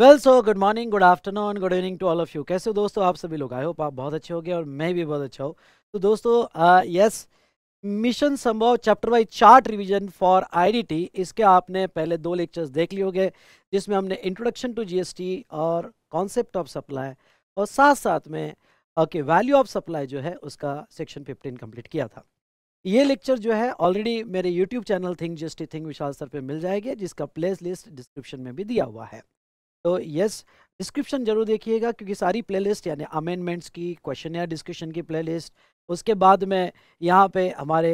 Well so good morning good afternoon good evening to all of you कैसे हो दोस्तों आप सभी लोग आए हो आप बहुत अच्छे हो गए और मैं भी बहुत अच्छा हूँ तो दोस्तों yes mission Sambhav chapter wise chart revision for IDT इसके आपने पहले दो लेक्चर्स देख लिए होंगे जिसमें हमने इंट्रोडक्शन टू जीएसटी और कॉन्सेप्ट ऑफ सप्लाई और साथ साथ में ओके वैल्यू ऑफ सप्लाई जो है उसका सेक्शन फिफ्टीन कम्प्लीट किया था ये लेक्चर जो है ऑलरेडी मेरे YouTube channel think GST think Vishal sir पर मिल जाएगी जिसका प्लेस लिस्ट डिस्क्रिप्शन में भी दिया हुआ है तो यस डिस्क्रिप्शन जरूर देखिएगा क्योंकि सारी प्लेलिस्ट यानी अमेंडमेंट्स की क्वेश्चन या डिस्कशन की प्लेलिस्ट उसके बाद में यहाँ पे हमारे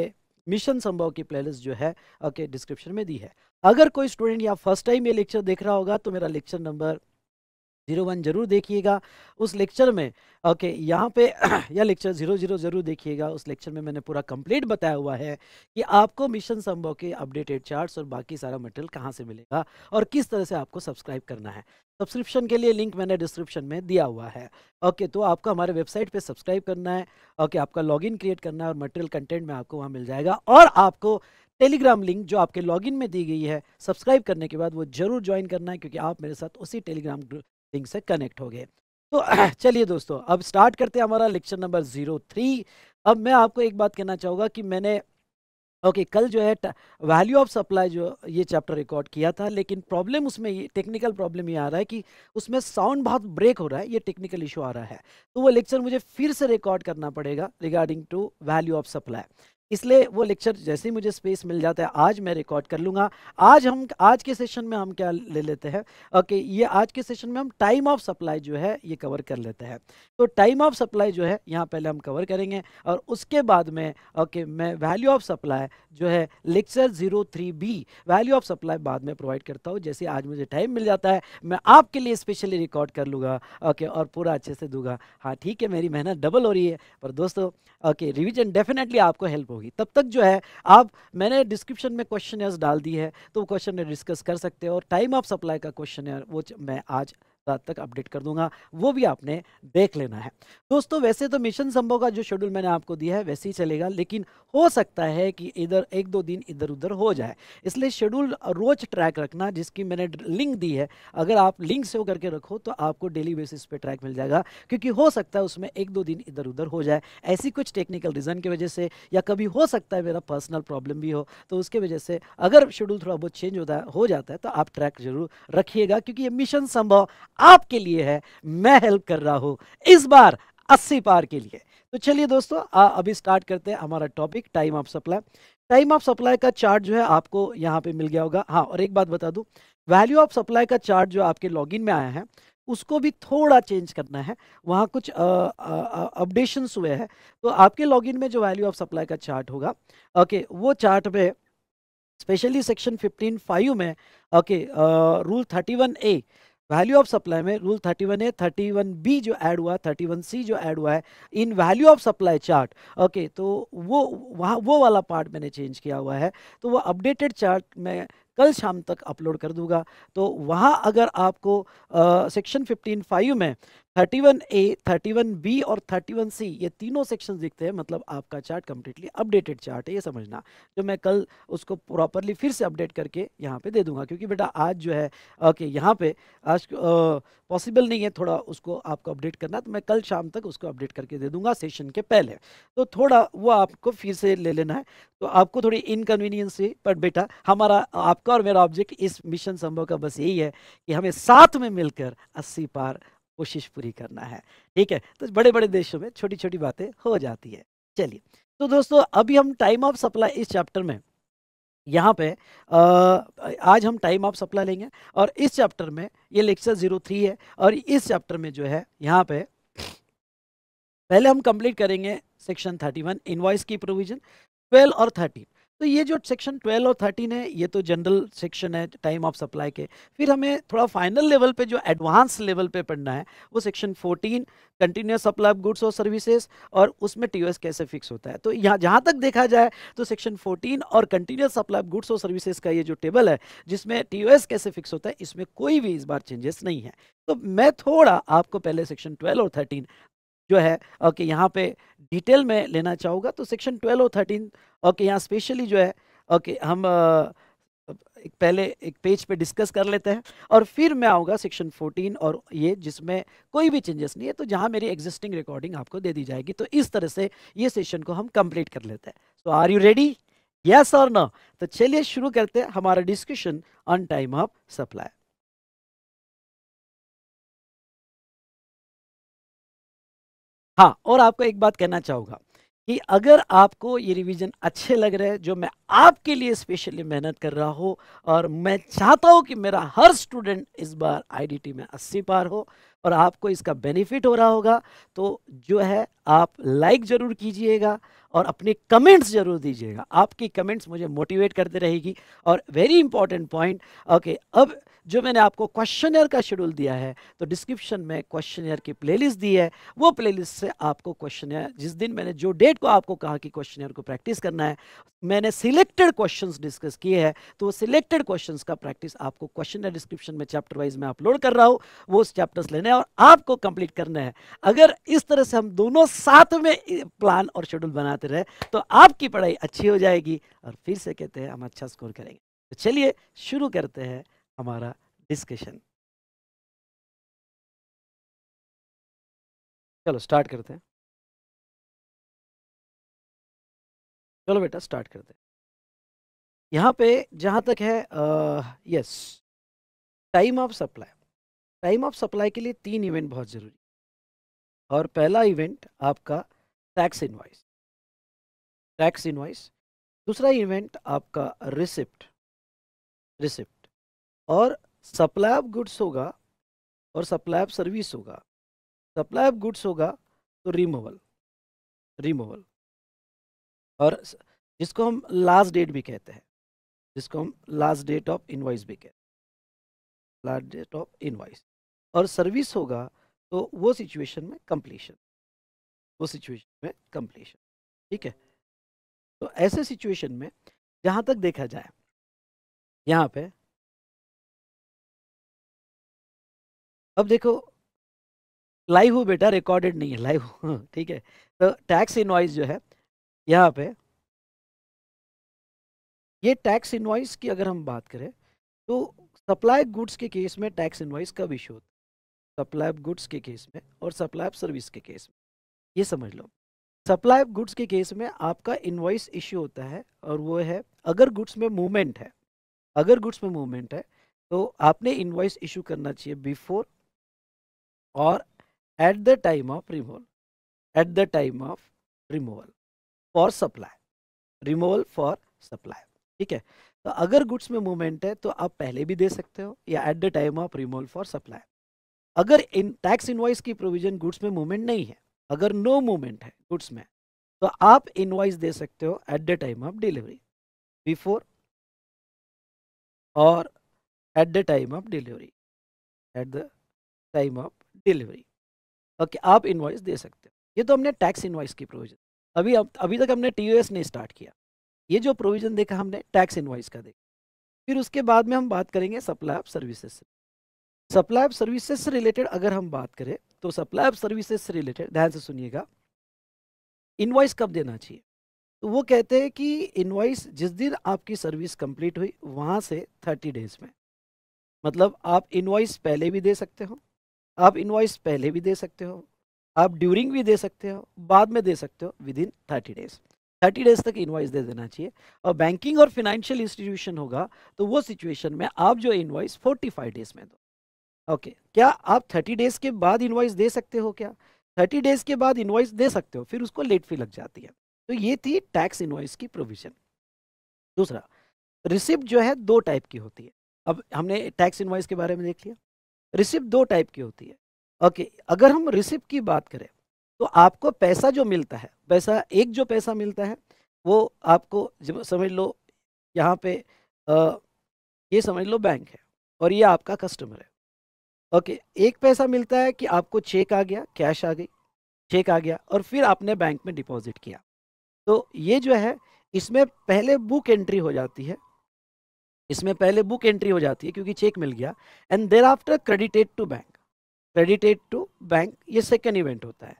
मिशन संभव की प्लेलिस्ट जो है ओके डिस्क्रिप्शन में दी है अगर कोई स्टूडेंट या फर्स्ट टाइम ये लेक्चर देख रहा होगा तो मेरा लेक्चर नंबर जीरो वन जरूर देखिएगा उस लेक्चर में ओके यहाँ पे यह लेक्चर जीरो जीरो जरूर देखिएगा उस लेक्चर में मैंने पूरा कंप्लीट बताया हुआ है कि आपको मिशन संभव के अपडेटेड चार्ट्स और बाकी सारा मटेरियल कहाँ से मिलेगा और किस तरह से आपको सब्सक्राइब करना है सब्सक्रिप्शन के लिए लिंक मैंने डिस्क्रिप्शन में दिया हुआ है ओके तो आपको हमारे वेबसाइट पे सब्सक्राइब करना है ओके आपका लॉगिन क्रिएट करना है और मटेरियल कंटेंट में आपको वहाँ मिल जाएगा और आपको टेलीग्राम लिंक जो आपके लॉगिन में दी गई है सब्सक्राइब करने के बाद वो जरूर ज्वाइन करना है क्योंकि आप मेरे साथ उसी टेलीग्राम लिंक से कनेक्ट हो गए तो चलिए दोस्तों अब स्टार्ट करते हैं हमारा लेक्चर नंबर जीरो थ्री अब मैं आपको एक बात कहना चाहूँगा कि मैंने ओके okay, कल जो है वैल्यू ऑफ सप्लाई जो ये चैप्टर रिकॉर्ड किया था लेकिन प्रॉब्लम उसमें ये टेक्निकल प्रॉब्लम ये आ रहा है कि उसमें साउंड बहुत ब्रेक हो रहा है ये टेक्निकल इशू आ रहा है तो वो लेक्चर मुझे फिर से रिकॉर्ड करना पड़ेगा regarding to value of supply इसलिए वो लेक्चर जैसे ही मुझे स्पेस मिल जाता है आज मैं रिकॉर्ड कर लूँगा आज हम आज के सेशन में हम क्या ले लेते हैं ओके ये आज के सेशन में हम टाइम ऑफ सप्लाई जो है ये कवर कर लेते हैं तो टाइम ऑफ सप्लाई जो है यहाँ पहले हम कवर करेंगे और उसके बाद में ओके मैं वैल्यू ऑफ सप्लाई जो है lecture zero three B value of supply बाद में प्रोवाइड करता हूँ जैसे आज मुझे टाइम मिल जाता है मैं आपके लिए स्पेशली रिकॉर्ड कर लूँगा ओके और पूरा अच्छे से दूंगा हाँ ठीक है मेरी मेहनत डबल हो रही है पर दोस्तों ओके रिविजन डेफिनेटली आपको हेल्प होगी होगी तब तक जो है आप मैंने डिस्क्रिप्शन में क्वेश्चन डाल दी है तो क्वेश्चन डिस्कस कर सकते हैं और टाइम ऑफ सप्लाई का क्वेश्चन वो मैं आज रात तक अपडेट कर दूंगा वो भी आपने देख लेना है दोस्तों वैसे तो मिशन संभव का जो शेड्यूल मैंने आपको दिया है वैसे ही चलेगा लेकिन हो सकता है कि इधर एक दो दिन इधर उधर हो जाए इसलिए शेड्यूल रोज ट्रैक रखना जिसकी मैंने लिंक दी है अगर आप लिंक सेव करके रखो तो आपको डेली बेसिस पे ट्रैक मिल जाएगा क्योंकि हो सकता है उसमें एक दो दिन इधर उधर हो जाए ऐसी कुछ टेक्निकल रीज़न की वजह से या कभी हो सकता है मेरा पर्सनल प्रॉब्लम भी हो तो उसके वजह से अगर शेड्यूल थोड़ा बहुत चेंज होता हो जाता है तो आप ट्रैक जरूर रखिएगा क्योंकि ये मिशन संभव आपके लिए है मैं हेल्प कर रहा हूं इस बार अस्सी पार के लिए तो चलिए दोस्तों आ, अभी स्टार्ट करते हैं हमारा topic time of supply time of supply का चार्ट जो है आपको यहाँ पे मिल गया होगा हाँ और एक बात बता दू वैल्यू ऑफ सप्लाई का चार्ट जो आपके लॉग में आया है उसको भी थोड़ा चेंज करना है वहाँ कुछ अपडेशंस हुए हैं तो आपके लॉगिन में जो वैल्यू ऑफ सप्लाई का चार्ट होगा ओके वो चार्ट में स्पेशली सेक्शन 15 फाइव में okay rule thirty one A value of supply में रूल 31 ए 31 बी जो ऐड हुआ 31 सी जो ऐड हुआ है in value of supply chart okay तो वो वहाँ वो वाला पार्ट मैंने चेंज किया हुआ है तो वो अपडेटेड चार्ट में कल शाम तक अपलोड कर दूंगा तो वहाँ अगर आपको सेक्शन फिफ्टीन फाइव में thirty one A thirty one B और थर्टी वन सी ये तीनों सेक्शन दिखते हैं मतलब आपका चार्ट कम्प्लीटली अपडेटेड चार्ट है ये समझना जो तो मैं कल उसको प्रॉपरली फिर से अपडेट करके यहाँ पे दे दूंगा क्योंकि बेटा आज जो है ओके यहाँ पे आज पॉसिबल नहीं है थोड़ा उसको आपको अपडेट करना तो मैं कल शाम तक उसको अपडेट करके दे दूंगा सेशन के पहले तो थोड़ा वो आपको फिर से ले लेना है तो आपको थोड़ी इनकन्वीनियंस है बट बेटा हमारा आप आपका और मेरा ऑब्जेक्ट इस मिशन संभव का बस यही है कि हमें साथ में मिलकर अस्सी पार कोशिश पूरी करना है ठीक है तो बड़े बड़े देशों में छोटी छोटी बातें हो जाती है चलिए तो दोस्तों अभी हम टाइम ऑफ सप्लाई इस चैप्टर में यहाँ पे आ, आज हम टाइम ऑफ सप्लाई लेंगे और इस चैप्टर में ये लेक्चर जीरो थ्री है और इस चैप्टर में जो है यहाँ पे पहले हम कंप्लीट करेंगे सेक्शन थर्टी वन इन्वाइस की प्रोविजन ट्वेल्व और थर्टीन तो ये जो सेक्शन 12 और 13 है ये तो जनरल सेक्शन है टाइम ऑफ सप्लाई के फिर हमें थोड़ा फाइनल लेवल पे जो एडवांस लेवल पे पढ़ना है वो section 14 continuous supply of goods और सर्विसेज और उसमें टीओएस कैसे फिक्स होता है तो यहाँ जहाँ तक देखा जाए तो सेक्शन 14 और कंटिन्यूस सप्लाई ऑफ गुड्स और सर्विसेज का ये जो टेबल है जिसमें टी कैसे फिक्स होता है इसमें कोई भी इस बार चेंजेस नहीं है तो मैं थोड़ा आपको पहले सेक्शन ट्वेल्व और थर्टीन जो है ओके यहाँ पे डिटेल में लेना चाहूँगा तो सेक्शन ट्वेल्व और थर्टीन ओके यहाँ स्पेशली जो है ओके हम एक पहले एक पेज पे डिस्कस कर लेते हैं और फिर मैं आऊँगा सेक्शन 14 और ये जिसमें कोई भी चेंजेस नहीं है तो जहाँ मेरी एग्जिस्टिंग रिकॉर्डिंग आपको दे दी जाएगी तो इस तरह से ये सेशन को हम कंप्लीट कर लेते हैं so are you ready yes और नो तो चलिए शुरू करते हैं हमारा discussion on time of supply हाँ और आपको एक बात कहना चाहूँगा कि अगर आपको ये रिवीजन अच्छे लग रहे हैं जो मैं आपके लिए स्पेशली मेहनत कर रहा हूँ और मैं चाहता हूँ कि मेरा हर स्टूडेंट इस बार आईडीटी में अस्सी पार हो और आपको इसका बेनिफिट हो रहा होगा तो जो है आप लाइक ज़रूर कीजिएगा और अपने कमेंट्स जरूर दीजिएगा आपकी कमेंट्स मुझे मोटिवेट करते रहेगी और वेरी इंपॉर्टेंट पॉइंट ओके अब जो मैंने आपको क्वेश्चनर का शेड्यूल दिया है तो डिस्क्रिप्शन में क्वेश्चन की प्लेलिस्ट दी है वो प्लेलिस्ट से आपको क्वेश्चन जिस दिन मैंने जो डेट को आपको कहा कि क्वेश्चन को प्रैक्टिस करना है मैंने सिलेक्टेड क्वेश्चंस डिस्कस किए हैं तो वो सिलेक्टेड क्वेश्चंस का प्रैक्टिस आपको क्वेश्चन डिस्क्रिप्शन में चैप्टर वाइज में अपलोड कर रहा हूँ वो चैप्टर्स लेने हैं और आपको कंप्लीट करना है अगर इस तरह से हम दोनों साथ में प्लान और शेड्यूल बनाते खातिर है तो आपकी पढ़ाई अच्छी हो जाएगी और फिर से कहते हैं हम अच्छा स्कोर करेंगे तो चलिए शुरू करते हैं हमारा डिस्कशन चलो स्टार्ट करते हैं चलो बेटा स्टार्ट करते हैं यहाँ पे जहाँ तक है yes time of supply time of supply के लिए तीन इवेंट बहुत ज़रूरी और पहला इवेंट आपका टैक्स इनवाइस टैक्स इनवाइस दूसरा इवेंट आपका रिसिप्ट रिसिप्ट और सप्लाई ऑफ गुड्स होगा और सप्लाई ऑफ सर्विस होगा सप्लाई ऑफ गुड्स होगा तो रिमूवल रिमूवल और जिसको हम लास्ट डेट भी कहते हैं जिसको हम लास्ट डेट ऑफ इनवाइस भी कहते हैं लास्ट डेट ऑफ इनवाइस और सर्विस होगा तो वो सिचुएशन में कंप्लीशन वो सिचुएशन में कंप्लीशन ठीक है तो ऐसे सिचुएशन में जहां तक देखा जाए यहाँ पे अब देखो लाइव हो बेटा रिकॉर्डेड नहीं है लाइव हो हाँ, ठीक है तो टैक्स इनवाइस जो है यहाँ पे ये टैक्स इनवाइस की अगर हम बात करें तो सप्लाई गुड्स के केस में टैक्स इनवाइस का विषय होता है सप्लाई गुड्स के केस में और सप्लाई सर्विस के केस में ये समझ लो सप्लाई ऑफ गुड्स के केस में आपका इन्वाइस इश्यू होता है और वो है अगर गुड्स में मूवमेंट है अगर गुड्स में मूवमेंट है तो आपने इन्वाइस इशू करना चाहिए बिफोर और at the time of removal at the time of removal for supply removal for supply ठीक है तो अगर गुड्स में मूवमेंट है तो आप पहले भी दे सकते हो या at the time of removal for supply अगर इन टैक्स इन्वाइस की प्रोविजन गुड्स में मूवमेंट नहीं है अगर नो मूवमेंट है गुड्स में तो आप इनवाइस दे सकते हो at the time of delivery before और at the time of delivery at the time of delivery okay आप इनवाइस दे सकते हो ये तो हमने टैक्स इनवाइस की प्रोविजन अभी अब अभी तक हमने टी नहीं स्टार्ट किया ये जो प्रोविजन देखा हमने टैक्स इनवाइस का देखा फिर उसके बाद में हम बात करेंगे सप्लाई ऑफ सर्विसेज से सप्लाई ऑफ सर्विसेज से रिलेटेड अगर हम बात करें तो सप्लाई ऑफ सर्विसेज से रिलेटेड ध्यान से सुनिएगा इनवाइस कब देना चाहिए तो वो कहते हैं कि इनवाइस जिस दिन आपकी सर्विस कंप्लीट हुई वहाँ से थर्टी डेज में मतलब आप इनवाइस पहले भी दे सकते हो आप इनवाइस पहले भी दे सकते हो आप ड्यूरिंग भी दे सकते हो बाद में दे सकते हो within thirty days thirty days तक इनवाइस दे देना चाहिए और बैंकिंग और फिनेंशियल इंस्टीट्यूशन होगा तो वो सिचुएशन में आप जो इनवाइस फोर्टी फाइव डेज में दो ओके okay. क्या आप थर्टी डेज के बाद इन्वाइस दे सकते हो क्या थर्टी डेज के बाद इन्वाइस दे सकते हो फिर उसको लेट फी लग जाती है तो ये थी टैक्स इन्वाइस की प्रोविजन दूसरा रिसिप्ट जो है दो टाइप की होती है अब हमने टैक्स इन्वाइस के बारे में देख लिया रिसिप्ट दो टाइप की होती है ओके okay. अगर हम रिसिप्ट की बात करें तो आपको पैसा जो मिलता है पैसा एक जो पैसा मिलता है वो आपको समझ लो यहाँ पे आ, ये समझ लो बैंक है और ये आपका कस्टमर है ओके एक पैसा मिलता है कि आपको चेक आ गया कैश आ गई चेक आ गया और फिर आपने बैंक में डिपॉजिट किया तो ये जो है इसमें पहले बुक एंट्री हो जाती है इसमें पहले बुक एंट्री हो जाती है क्योंकि चेक मिल गया and thereafter credited to bank credited to bank ये सेकेंड इवेंट होता है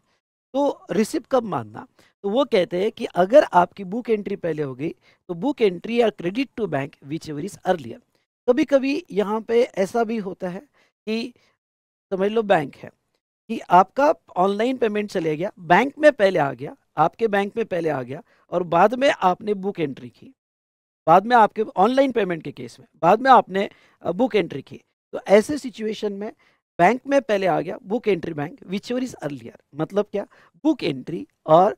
तो रिसिप्ट कब मानना तो वो कहते हैं कि अगर आपकी बुक एंट्री पहले हो गई तो बुक एंट्री या credit to bank whichever is earlier कभी कभी यहाँ पे ऐसा भी होता है कि समझ लो बैंक है कि आपका ऑनलाइन पेमेंट चले गया बैंक में पहले आ गया आपके बैंक में पहले आ गया और बाद में आपने बुक एंट्री की बाद में आपके ऑनलाइन पेमेंट के केस में बाद में आपने बुक एंट्री की तो ऐसे सिचुएशन में बैंक में पहले आ गया book entry bank whichever is earlier मतलब क्या बुक एंट्री और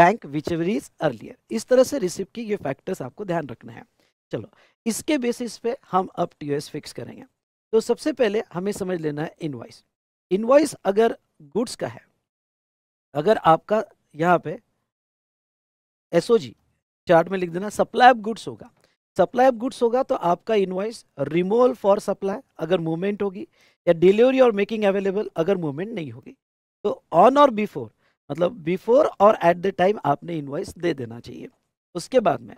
bank whichever is earlier इस तरह से रिसिप्ट की ये फैक्टर्स आपको ध्यान रखना है चलो इसके बेसिस पे हम अब टी फिक्स करेंगे तो सबसे पहले हमें समझ लेना है इनवाइस इनवाइस अगर गुड्स का है अगर आपका यहाँ पे एस चार्ट में लिख देना सप्लाई ऑफ गुड्स होगा सप्लाई ऑफ गुड्स होगा तो आपका इनवाइस रिमोवल फॉर सप्लाई अगर मूवमेंट होगी या डिलीवरी और मेकिंग अवेलेबल अगर मूवमेंट नहीं होगी तो ऑन मतलब और बिफोर मतलब बिफोर और एट द टाइम आपने इनवाइस दे देना चाहिए उसके बाद में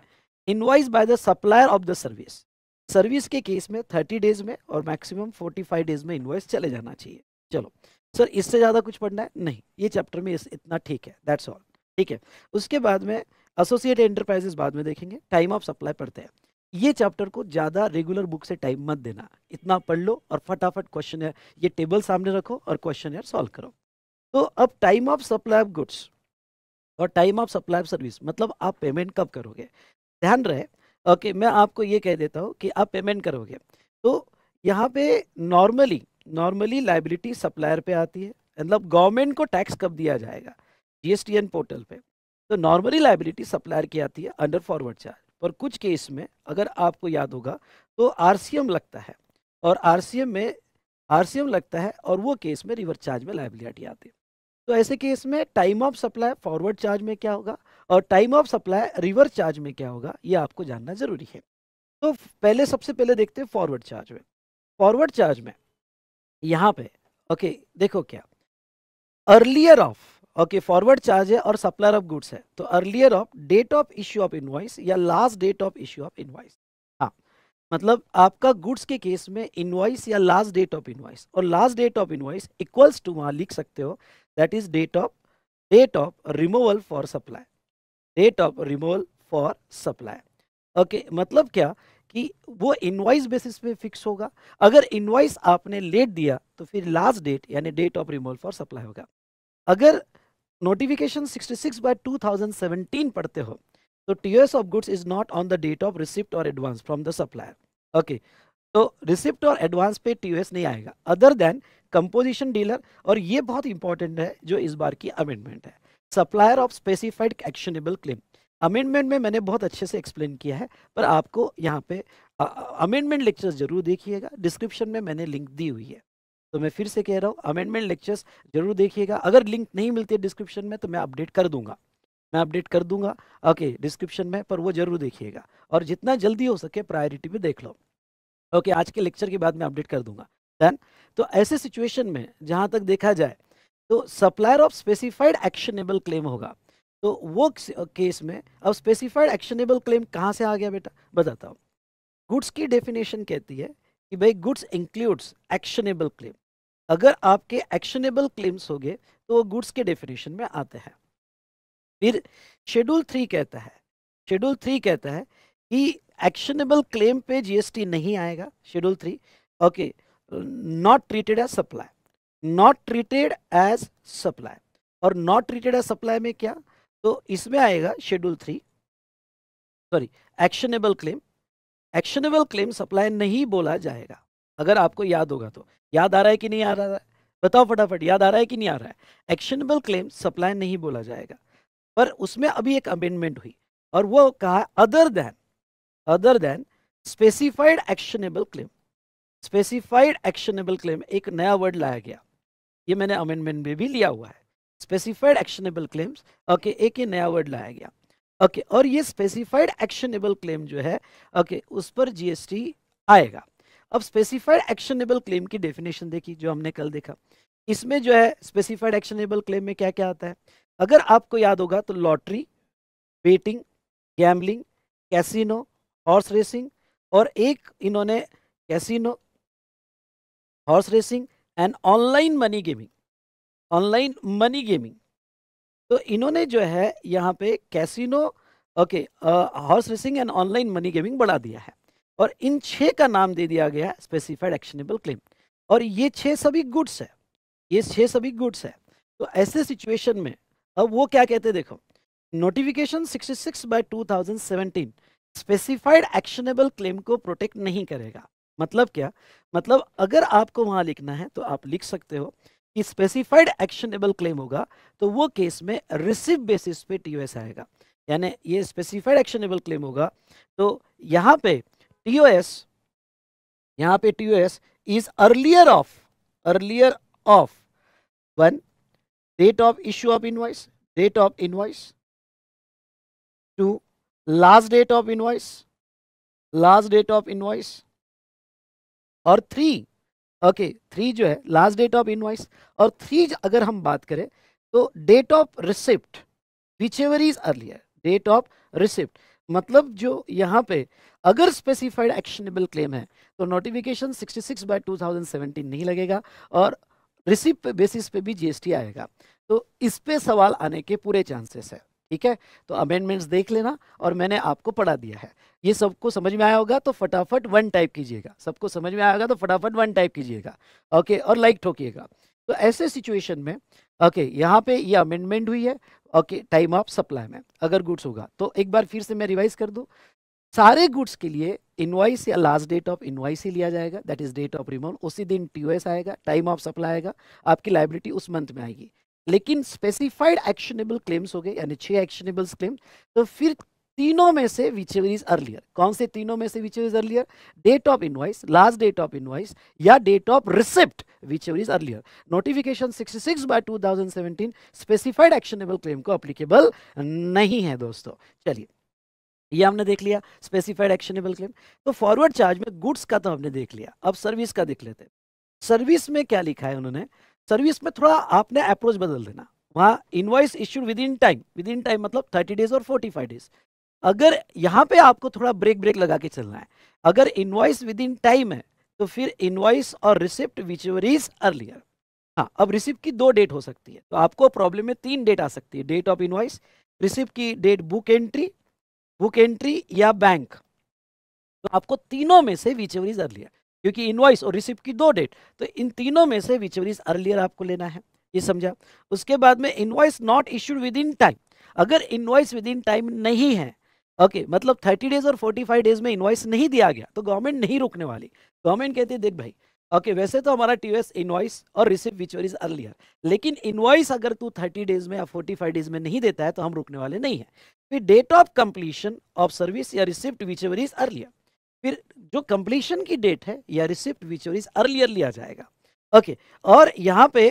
invoice by the supplier of the service service के केस में थर्टी डेज में और मैक्सिमम फोर्टी फाइव डेज में इन्वॉइस चले जाना चाहिए चलो सर इससे ज़्यादा कुछ पढ़ना है नहीं ये चैप्टर में इतना ठीक है दैट्स ऑल ठीक है उसके बाद में एसोसिएट एंटरप्राइजेस बाद में देखेंगे टाइम ऑफ सप्लाई पढ़ते हैं ये चैप्टर को ज़्यादा रेगुलर बुक से टाइम मत देना इतना पढ़ लो और फटाफट क्वेश्चन ये टेबल सामने रखो और क्वेश्चन सॉल्व करो तो अब time of supply of goods और time of supply of service मतलब आप पेमेंट कब करोगे ध्यान रहे ओके मैं आपको ये कह देता हूँ कि आप पेमेंट करोगे तो यहाँ पे नॉर्मली नॉर्मली लाइबिलिटी सप्लायर पे आती है मतलब गवर्नमेंट को टैक्स कब दिया जाएगा जी पोर्टल पे तो नॉर्मली लाइबिलिटी सप्लायर की आती है अंडर फॉरवर्ड चार्ज पर कुछ केस में अगर आपको याद होगा तो आर लगता है और आर में आर लगता है और वो केस में रिवर्स चार्ज में लाइबिलिटी आती है तो ऐसे केस में time of supply forward charge में क्या होगा और time of supply reverse charge में क्या होगा ये आपको जानना जरूरी है तो पहले सबसे पहले देखते हैं फॉरवर्ड चार्ज में फॉरवर्ड चार्ज में यहाँ पे ओके देखो क्या earlier of okay forward charge है और सप्लायर ऑफ गुड्स है तो earlier of date of issue of invoice या last date of issue of invoice हाँ मतलब आपका गुड्स के केस में इनवॉइस या लास्ट डेट ऑफ इनवॉइस और last date of invoice equals to वहाँ लिख सकते हो that is date of date of removal for supply date of removal for supply okay मतलब क्या कि वो इनवाइस बेसिस पे फिक्स होगा अगर इनवाइस आपने लेट दिया तो फिर लास्ट डेट यानी date of removal for supply होगा अगर नोटिफिकेशन 66 सिक्स बाय टू पढ़ते हो तो S of goods is not on the date of receipt और advance from the supplier okay तो रिसिप्ट और एडवांस पे टीओएस नहीं आएगा अदर देन कंपोजिशन डीलर और ये बहुत इंपॉर्टेंट है जो इस बार की अमेंडमेंट है supplier of specified actionable claim amendment में मैंने बहुत अच्छे से एक्सप्लेन किया है पर आपको यहाँ पे अमेंडमेंट लेक्चर्स जरूर देखिएगा डिस्क्रिप्शन में मैंने लिंक दी हुई है तो मैं फिर से कह रहा हूँ अमेंडमेंट लेक्चर्स जरूर देखिएगा अगर लिंक नहीं मिलती है डिस्क्रिप्शन में तो मैं अपडेट कर दूंगा मैं अपडेट कर दूंगा ओके डिस्क्रिप्शन में पर वो जरूर देखिएगा और जितना जल्दी हो सके प्रायोरिटी में देख लो ओके आज के लेक्चर के बाद मैं अपडेट कर दूंगा डन तो ऐसे सिचुएशन में जहाँ तक देखा जाए तो supplier of specified actionable claim होगा तो वो केस में अब स्पेसिफाइड एक्शनेबल क्लेम कहाँ से आ गया बेटा बताता हूँ गुड्स की डेफिनेशन कहती है कि भाई गुड्स इंक्लूड्स एक्शनेबल क्लेम अगर आपके एक्शनेबल क्लेम्स हो गए तो वो गुड्स के डेफिनेशन में आते हैं फिर शेड्यूल थ्री कहता है शेड्यूल थ्री कहता है कि एक्शनेबल क्लेम पे जीएसटी नहीं आएगा schedule three okay not treated as supply not treated as supply और नॉट ट्रीटेड एज सप्लाई में क्या तो इसमें आएगा schedule three sorry actionable claim actionable claim supply नहीं बोला जाएगा अगर आपको याद होगा तो याद आ रहा है कि नहीं आ रहा है बताओ फटाफट याद आ रहा है कि नहीं आ रहा है एक्शनेबल क्लेम सप्लाई नहीं बोला जाएगा पर उसमें अभी एक अमेंडमेंट हुई और वो कहा other than other than specified actionable claim specified actionable claim एक नया वर्ड लाया गया ये मैंने अमेंडमेंट में भी लिया हुआ है स्पेसिफाइड एक्शनेबल क्लेम्स ओके एक ही नया वर्ड लाया गया ओके okay, और ये स्पेसिफाइड एक्शनेबल क्लेम जो है ओके okay, उस पर जीएसटी आएगा अब स्पेसिफाइड एक्शनेबल क्लेम की डेफिनेशन देखी जो हमने कल देखा इसमें जो है स्पेसिफाइड एक्शनेबल क्लेम में क्या क्या आता है अगर आपको याद होगा तो lottery betting gambling casino horse racing और एक इन्होंने casino horse racing and online money gaming online money gaming तो इन्होंने जो है यहाँ पे casino okay horse racing and online money gaming बढ़ा दिया है और इन छः का नाम दे दिया गया है स्पेसिफाइड एक्शनेबल क्लेम और ये छः सभी गुड्स है ये छः सभी गुड्स है तो ऐसे सिचुएशन में अब वो क्या कहते देखो notification 66 by 2017 specified actionable claim को प्रोटेक्ट नहीं करेगा मतलब क्या मतलब अगर आपको वहां लिखना है तो आप लिख सकते हो कि स्पेसिफाइड एक्शनेबल क्लेम होगा तो वो केस में रिसिव बेसिस पे टी आएगा यानी ये स्पेसिफाइड एक्शनेबल क्लेम होगा तो यहाँ पे टी ओ एस यहाँ पे T O S is earlier of earlier of one date of issue of invoice date of invoice two last date of invoice last date of invoice और three okay three जो है last date of invoice और three अगर हम बात करें तो date of receipt whichever is earlier date of receipt मतलब जो यहाँ पे अगर स्पेसिफाइड एक्शनेबल क्लेम है तो नोटिफिकेशन 66 बाय टू नहीं लगेगा और रिसिप्ट बेसिस पे भी जीएसटी आएगा तो इस पे सवाल आने के पूरे चांसेस है ठीक है तो अमेंडमेंट्स देख लेना और मैंने आपको पढ़ा दिया है ये सबको समझ में आया होगा तो फटाफट वन टाइप कीजिएगा सबको समझ में आएगा तो फटाफट वन टाइप कीजिएगा ओके और लाइक ठोकिएगा तो ऐसे सिचुएशन में ओके यहाँ पे ये अमेंडमेंट हुई है ओके टाइम ऑफ सप्लाई में अगर गुड्स होगा तो एक बार फिर से मैं रिवाइज कर दूँ सारे गुड्स के लिए इनवाइस या लास्ट डेट ऑफ इनवाइस ही लिया जाएगा that is date of removal उसी दिन टीओएस आएगा टाइम ऑफ सप्लाई आएगा आपकी लाइब्रिटी उस मंथ में आएगी लेकिन स्पेसिफाइड एक्शनेबल क्लेम्स हो गए यानी छह एक्शनेबल्स क्लेम तो फिर तीनों में से विचेवर इज अर्लियर कौन से तीनों में से whichever is earlier date of invoice last date of invoice या date of receipt whichever is earlier notification 66 by 2017 specified actionable claim को अप्लीकेबल नहीं है दोस्तों चलिए ये हमने देख लिया स्पेसिफाइड एक्शनेबल क्लेम तो फॉरवर्ड चार्ज में गुड्स का तो हमने देख लिया अब सर्विस का देख लेते हैं सर्विस में क्या लिखा है उन्होंने सर्विस में थोड़ा आपने अप्रोच बदल देना वहाँ invoice issued within time within time मतलब थर्टी डेज और फोर्टी फाइव डेज अगर यहाँ पे आपको थोड़ा ब्रेक ब्रेक लगा के चलना है अगर इनवाइस विद इन टाइम है तो फिर इनवाइस और रिसिप्ट विच इज अर्लियर हाँ अब रिसिप्ट की दो डेट हो सकती है तो आपको प्रॉब्लम में तीन डेट आ सकती है डेट ऑफ इन्वाइस रिसिप्ट की date book entry book entry या बैंक तो आपको तीनों में से विच इज अर्लियर क्योंकि इनवाइस और रिसिप्ट की दो डेट तो इन तीनों में से विच इज अर्लियर आपको लेना है ये समझा उसके बाद में invoice not issued within time अगर इनवाइस विद इन टाइम नहीं है ओके okay, मतलब थर्टी डेज और फोर्टी फाइव डेज में इनवाइस नहीं दिया गया तो गवर्नमेंट नहीं रुकने वाली गवर्नमेंट कहती है देख भाई ओके okay, वैसे तो हमारा टी एस इनवाइस और रिसिप्ट विच इज अर्लियर लेकिन इनवाइस अगर तू थर्टी डेज में या फोर्टी फाइव डेज में नहीं देता है तो हम रुकने वाले नहीं है फिर date of completion of service या रिसिप्ट विच इज अर्लियर फिर जो कंप्लीशन की डेट है या रिसिप्ट विच इज अर्लियर लिया जाएगा ओके okay, और यहाँ पे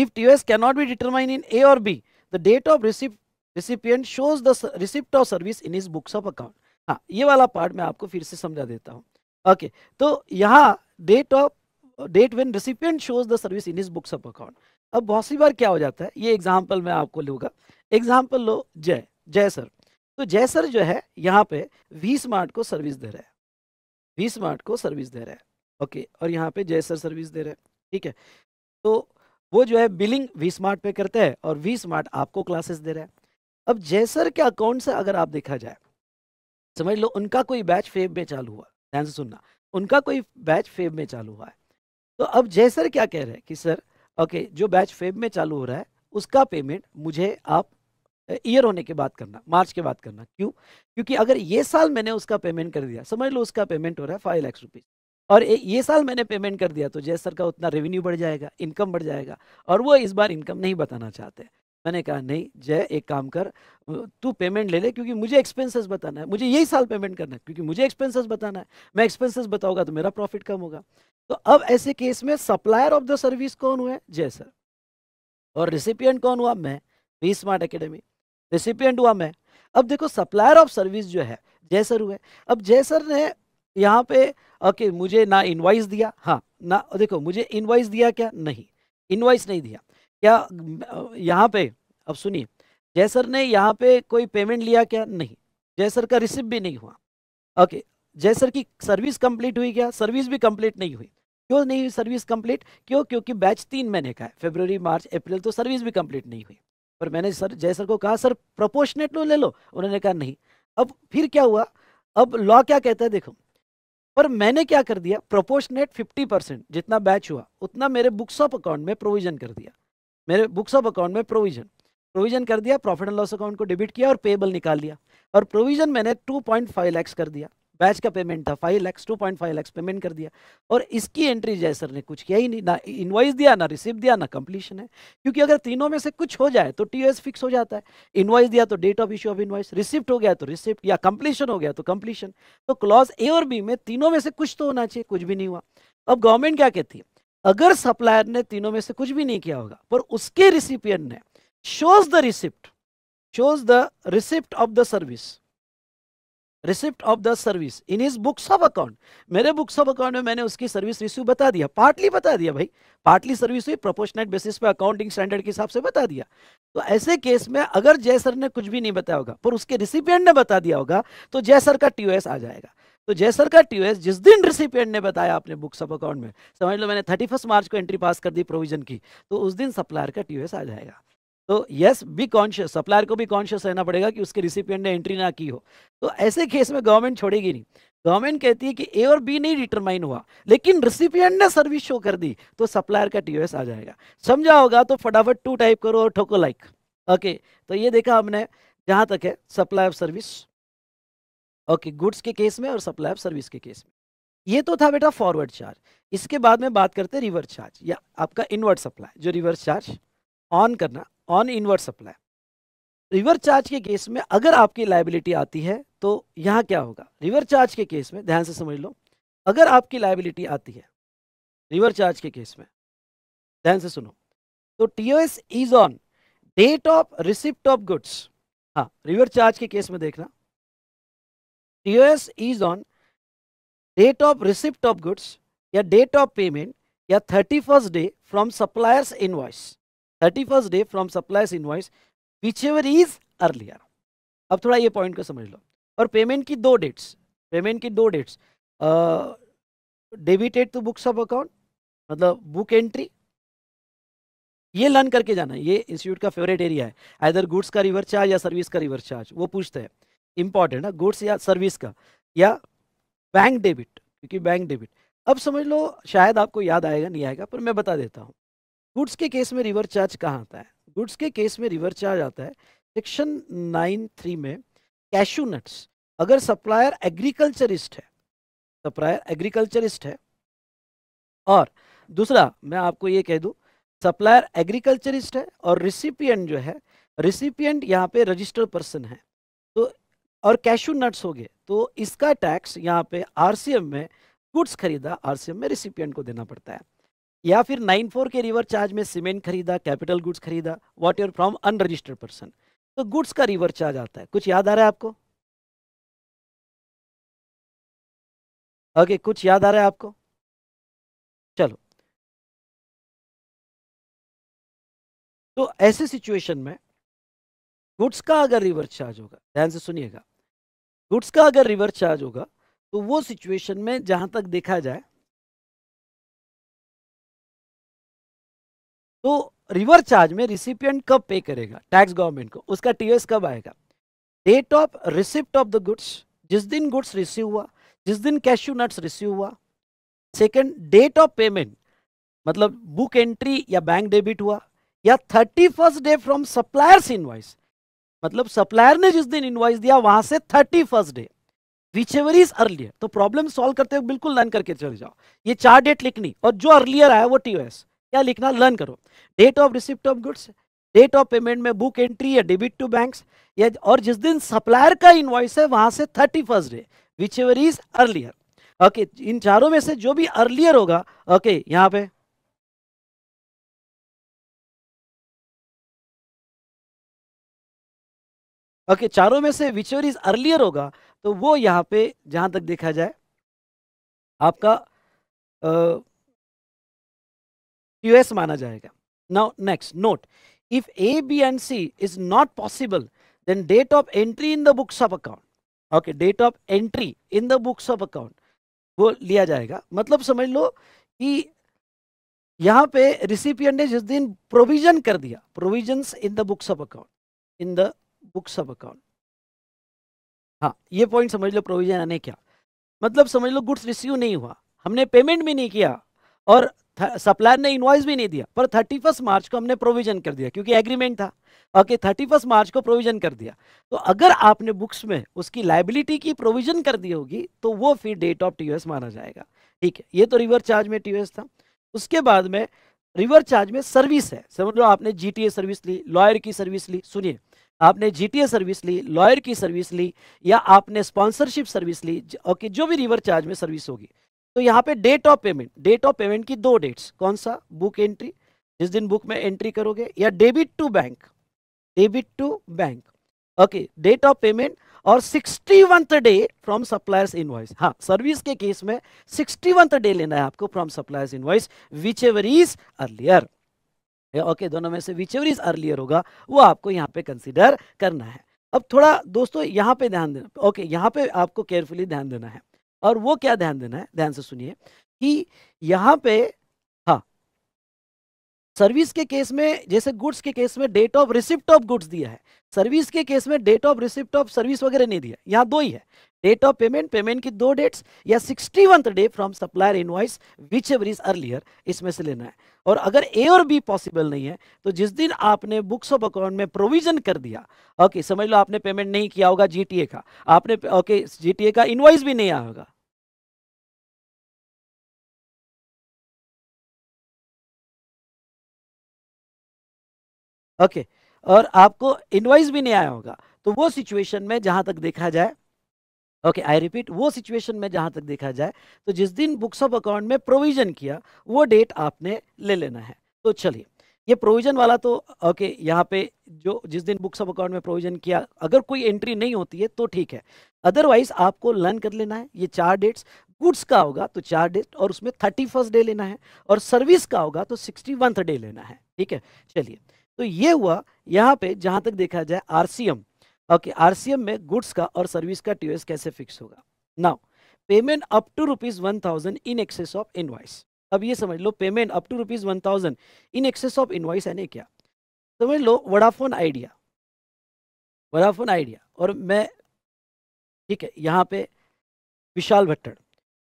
if TOS can not be determine in A और B the date of receipt recipient shows the receipt of service in is books of account हाँ ये वाला पार्ट मैं आपको फिर से समझा देता हूँ ओके okay, तो यहाँ date of date when recipient shows the service in is books of account अब बहुत सी बार क्या हो जाता है ये एग्जाम्पल मैं आपको लूंगा एग्जाम्पल लो जय जय सर तो जयसर जो है यहाँ पे वी स्मार्ट को सर्विस दे रहा है वी स्मार्ट को सर्विस दे रहा है ओके और यहाँ पे जयसर सर्विस दे रहा है ठीक है तो वो जो है बिलिंग वी स्मार्ट पे करते हैं और वी स्मार्ट आपको क्लासेस दे रहा है अब जयसर के अकाउंट से अगर आप देखा जाए समझ लो उनका कोई बैच फेब में चालू हुआ ध्यान से सुनना उनका कोई बैच फेब में चालू हुआ है तो अब जयसर क्या कह रहे हैं कि सर ओके जो बैच फेब में चालू हो रहा है उसका पेमेंट मुझे आप ईयर होने के बाद करना मार्च के बाद करना क्यों क्योंकि अगर ये साल मैंने उसका पेमेंट कर दिया समझ लो उसका पेमेंट हो रहा है फाइव लैक्स रुपीज़ और ये साल मैंने पेमेंट कर दिया तो जय सर का उतना रेवेन्यू बढ़ जाएगा इनकम बढ़ जाएगा और वो इस बार इनकम नहीं बताना चाहते मैंने कहा नहीं जय एक काम कर तू पेमेंट ले ले क्योंकि मुझे एक्सपेंसेस बताना है मुझे यही साल पेमेंट करना है क्योंकि मुझे एक्सपेंसेस बताना है मैं एक्सपेंसेस बताऊंगा तो मेरा प्रॉफिट कम होगा तो अब ऐसे केस में सप्लायर ऑफ द सर्विस कौन हुआ है जय सर और रिसिपियंट कौन हुआ मैं बी स्मार्ट अकेडमी रेसिपियंट हुआ मैं अब देखो सप्लायर ऑफ सर्विस जो है सर हुए अब सर ने यहाँ पे ओके मुझे ना इनवाइस दिया हाँ ना देखो मुझे इनवाइस दिया क्या नहीं इनवाइस नहीं दिया क्या यहाँ पे अब सुनिए सर ने यहाँ पे कोई पेमेंट लिया क्या नहीं सर का रिसिप भी नहीं हुआ ओके सर की सर्विस कंप्लीट हुई क्या सर्विस भी कंप्लीट नहीं हुई क्यों नहीं हुई सर्विस कंप्लीट क्यों क्योंकि बैच तीन महीने का है फेब्रवरी मार्च अप्रैल तो सर्विस भी कंप्लीट नहीं हुई पर मैंने सर जय सर को कहा सर प्रपोर्शनेट लो ले लो उन्होंने कहा नहीं अब फिर क्या हुआ अब लॉ क्या कहता है देखो पर मैंने क्या कर दिया प्रपोर्शनेट 50 परसेंट जितना बैच हुआ उतना मेरे बुक्स ऑफ अकाउंट में प्रोविजन कर दिया मेरे बुक्स ऑफ अकाउंट में प्रोविजन प्रोविजन कर दिया प्रॉफिट एंड लॉस अकाउंट को डेबिट किया और पेबल निकाल लिया और प्रोविजन मैंने टू पॉइंट कर दिया बैच का पेमेंट था five lakhs two point five lakhs payment कर दिया और इसकी एंट्री जय सर ने कुछ किया ही नहीं ना इन्वाइस दिया ना रिसीव दिया ना कंप्लीशन है क्योंकि अगर तीनों में से कुछ हो जाए तो टी फिक्स हो जाता है इन्वाइस दिया तो date of issue of invoice receipt हो गया तो रिसिप्ट या कंप्लीशन हो गया तो कंप्लीशन तो क्लॉज ए और बी में तीनों में से कुछ तो होना चाहिए कुछ भी नहीं हुआ अब गवर्नमेंट क्या कहती है अगर सप्लायर ने तीनों में से कुछ भी नहीं किया होगा पर उसके रिसिपियन ने shows the receipt shows the receipt of the service receipt of the service in is books of account मेरे बुक्स ऑफ अकाउंट में मैंने उसकी सर्विस रिस्यू बता दिया पार्टली बता दिया भाई पार्टली सर्विस हुई प्रोपोर्शनेट बेसिस पे अकाउंटिंग स्टैंडर्ड के हिसाब से बता दिया तो ऐसे केस में अगर जय सर ने कुछ भी नहीं बताया होगा पर उसके रिसिपियंट ने बता दिया होगा तो जय सर का टी आ जाएगा तो जय सर का टी जिस दिन रिसिपियंट ने बताया अपने बुक्स ऑफ अकाउंट में समझ लो मैंने थर्टी मार्च को एंट्री पास कर दी प्रोविजन की तो उस दिन सप्लायर का टी आ जाएगा तो यस बी कॉन्शियस सप्लायर को भी कॉन्शियस रहना पड़ेगा कि उसके रिसिपियंट ने एंट्री ना की हो तो ऐसे केस में गवर्नमेंट छोड़ेगी नहीं गवर्नमेंट कहती है कि ए और बी नहीं डिटरमाइन हुआ लेकिन रिसिपियंट ने सर्विस शो कर दी तो सप्लायर का टीओएस आ जाएगा समझा होगा तो फटाफट टू टाइप करो और ठोको लाइक ओके तो ये देखा हमने जहां तक है supply of service okay goods के केस में और सप्लाई ऑफ सर्विस के केस में ये तो था बेटा फॉरवर्ड चार्ज इसके बाद में बात करते रिवर्स चार्ज या आपका इनवर्ड सप्लाई जो रिवर्स चार्ज ऑन करना on inward supply reverse charge के केस में अगर आपकी लाइबिलिटी आती है तो यहाँ क्या होगा रिवर चार्ज के केस में ध्यान से समझ लो अगर आपकी लाइबिलिटी आती है रिवर चार्ज के केस में ध्यान से सुनो तो T O S is on date of receipt of goods हाँ रिवर चार्ज के केस में देखना T O S is on date of receipt of goods या डेट ऑफ पेमेंट या thirty first day from suppliers invoice 31st day from suppliers invoice whichever is earlier अब थोड़ा ये point को समझ लो और पेमेंट की दो डेट्स पेमेंट की दो dates debited to books of account मतलब बुक एंट्री ये लर्न करके जाना है ये इंस्टीट्यूट का फेवरेट एरिया है आइधर गुड्स का रिवर चार्ज या सर्विस का रिवर चार्ज वो पूछते हैं इंपॉर्टेंट है गुड्स या सर्विस का या बैंक डेबिट क्योंकि बैंक डेबिट अब समझ लो शायद आपको याद आएगा नहीं आएगा पर मैं बता देता हूँ गुड्स के केस में रिवर चार्ज कहाँ आता है गुड्स के केस में रिवर चार्ज आता है सेक्शन नाइन थ्री में कैशू नट्स अगर सप्लायर एग्रीकल्चरिस्ट है सप्लायर एग्रीकल्चरिस्ट है और दूसरा मैं आपको ये कह दूँ सप्लायर एग्रीकल्चरिस्ट है और रिसिपियंट जो है रिसिपियंट यहाँ पे रजिस्टर्ड पर्सन है तो और कैशू नट्स हो गए तो इसका टैक्स यहाँ पे आरसीएम में गुड्स खरीदा आरसीएम में रिसिपियंट को देना पड़ता है या फिर नाइन फोर के रिवर चार्ज में सीमेंट खरीदा कैपिटल गुड्स खरीदा whatever from unregistered person तो गुड्स का रिवर चार्ज आता है कुछ याद आ रहा है आपको ओके okay, कुछ याद आ रहा है आपको चलो तो ऐसे सिचुएशन में गुड्स का अगर रिवर चार्ज होगा ध्यान से सुनिएगा गुड्स का अगर रिवर चार्ज होगा तो वो सिचुएशन में जहां तक देखा जाए तो रिवर चार्ज में रिसिपियंट कब पे करेगा टैक्स गवर्नमेंट को उसका टीएस कब आएगा date of receipt of the goods जिस दिन गुड्स रिसीव हुआ जिस दिन कैश्यू नट्स रिसीव हुआ सेकेंड डेट ऑफ पेमेंट मतलब बुक एंट्री या बैंक डेबिट हुआ या thirty first day from suppliers invoice मतलब सप्लायर ने जिस दिन इनवाइस दिया वहां से thirty first day whichever is earlier तो प्रॉब्लम सॉल्व करते हुए बिल्कुल लर्न करके चले जाओ ये चार डेट लिखनी और जो अर्लियर आया वो टीओएस क्या लिखना लर्न करो date of receipt of goods date of payment में बुक एंट्री या डेबिट टू बैंक या और जिस दिन सप्लायर का इन्वॉइस है वहां से thirty first day whichever is earlier okay इन चारों में से जो भी अर्लियर होगा ओके okay, यहाँ पे ओके okay, चारों में से विच एवर इज अर्लियर होगा तो वो यहाँ पे जहां तक देखा जाए आपका आ, क्यूएस माना जाएगा now next note if A B and C is not possible then date of entry in the books of account okay date of entry in the books of account वो लिया जाएगा मतलब समझ लो कि यहाँ पे रिसिपियन ने जिस दिन प्रोविजन कर दिया provision in the books of account in the books of account हाँ ये पॉइंट समझ लो प्रोविजन आने क्या मतलब समझ लो गुड्स रिसीव नहीं हुआ हमने पेमेंट भी नहीं किया और सप्लायर ने इन्वॉइस भी नहीं दिया पर थर्टी फर्स्ट मार्च को हमने प्रोविजन कर दिया क्योंकि एग्रीमेंट था ओके थर्टी फर्स्ट मार्च को प्रोविजन कर दिया तो अगर आपने बुक्स में उसकी लाइबिलिटी की प्रोविजन कर दी होगी तो वो फिर डेट ऑफ टीओएस माना जाएगा ठीक है ये तो रिवर चार्ज में टीओएस था उसके बाद में रिवर चार्ज में सर्विस है समझ लो आपने जी सर्विस ली लॉयर की सर्विस ली सुनिए आपने जी सर्विस ली लॉयर की सर्विस ली या आपने स्पॉन्सरशिप सर्विस ली ओके जो भी रिवर चार्ज में सर्विस होगी तो यहाँ पे date of payment date of payment की दो डेट्स कौन सा बुक एंट्री जिस दिन बुक में एंट्री करोगे या debit to bank debit to bank okay date of payment और sixty वंथ day from suppliers invoice हाँ सर्विस के केस में सिक्सटी वंथ डे लेना है आपको from suppliers invoice whichever is earlier okay okay, दोनों में से विच एवर इज अर्लियर होगा वो आपको यहाँ पे कंसिडर करना है अब थोड़ा दोस्तों यहाँ पे ध्यान देना ओके okay, यहाँ पे आपको केयरफुली ध्यान देना है और वो क्या ध्यान देना है ध्यान से सुनिए कि यहाँ पे सर्विस के केस में जैसे गुड्स के केस में date of receipt of goods दिया है सर्विस के केस में date of receipt of service वगैरह नहीं दिया यहाँ दो ही है डेट ऑफ पेमेंट पेमेंट की दो डेट्स या sixty day from supplier invoice whichever is earlier इसमें से लेना है और अगर ए और बी पॉसिबल नहीं है तो जिस दिन आपने बुक्स ऑफ अकाउंट में प्रोविजन कर दिया ओके okay, समझ लो आपने पेमेंट नहीं किया होगा जीटीए का आपने ओके okay, जीटीए का इन्वाइस भी नहीं आया होगा ओके और आपको इनवाइस भी नहीं आया होगा तो वो सिचुएशन में जहाँ तक देखा जाए ओके आई रिपीट वो सिचुएशन में जहां तक देखा जाए तो जिस दिन बुक्स ऑफ अकाउंट में प्रोविजन किया वो डेट आपने ले लेना है तो चलिए ये प्रोविजन वाला तो ओके okay, यहाँ पे जो जिस दिन बुक्स ऑफ अकाउंट में प्रोविजन किया अगर कोई एंट्री नहीं होती है तो ठीक है अदरवाइज आपको लर्न कर लेना है ये चार डेट्स गुड्स का होगा तो चार डेट और उसमें थर्टी फर्स्ट डे लेना है और सर्विस का होगा तो सिक्सटी वन डे लेना है ठीक है चलिए तो ये हुआ यहाँ पे जहां तक देखा जाए आरसीएम ओके आरसीएम में गुड्स का और सर्विस का टीओएस कैसे फिक्स होगा now payment up to rupees one thousand in excess of invoice अब ये समझ लो payment up to rupees one thousand in excess of invoice यानी क्या समझ लो वडाफोन आइडिया वडाफोन आइडिया और मैं ठीक है यहाँ पे विशाल भट्टड़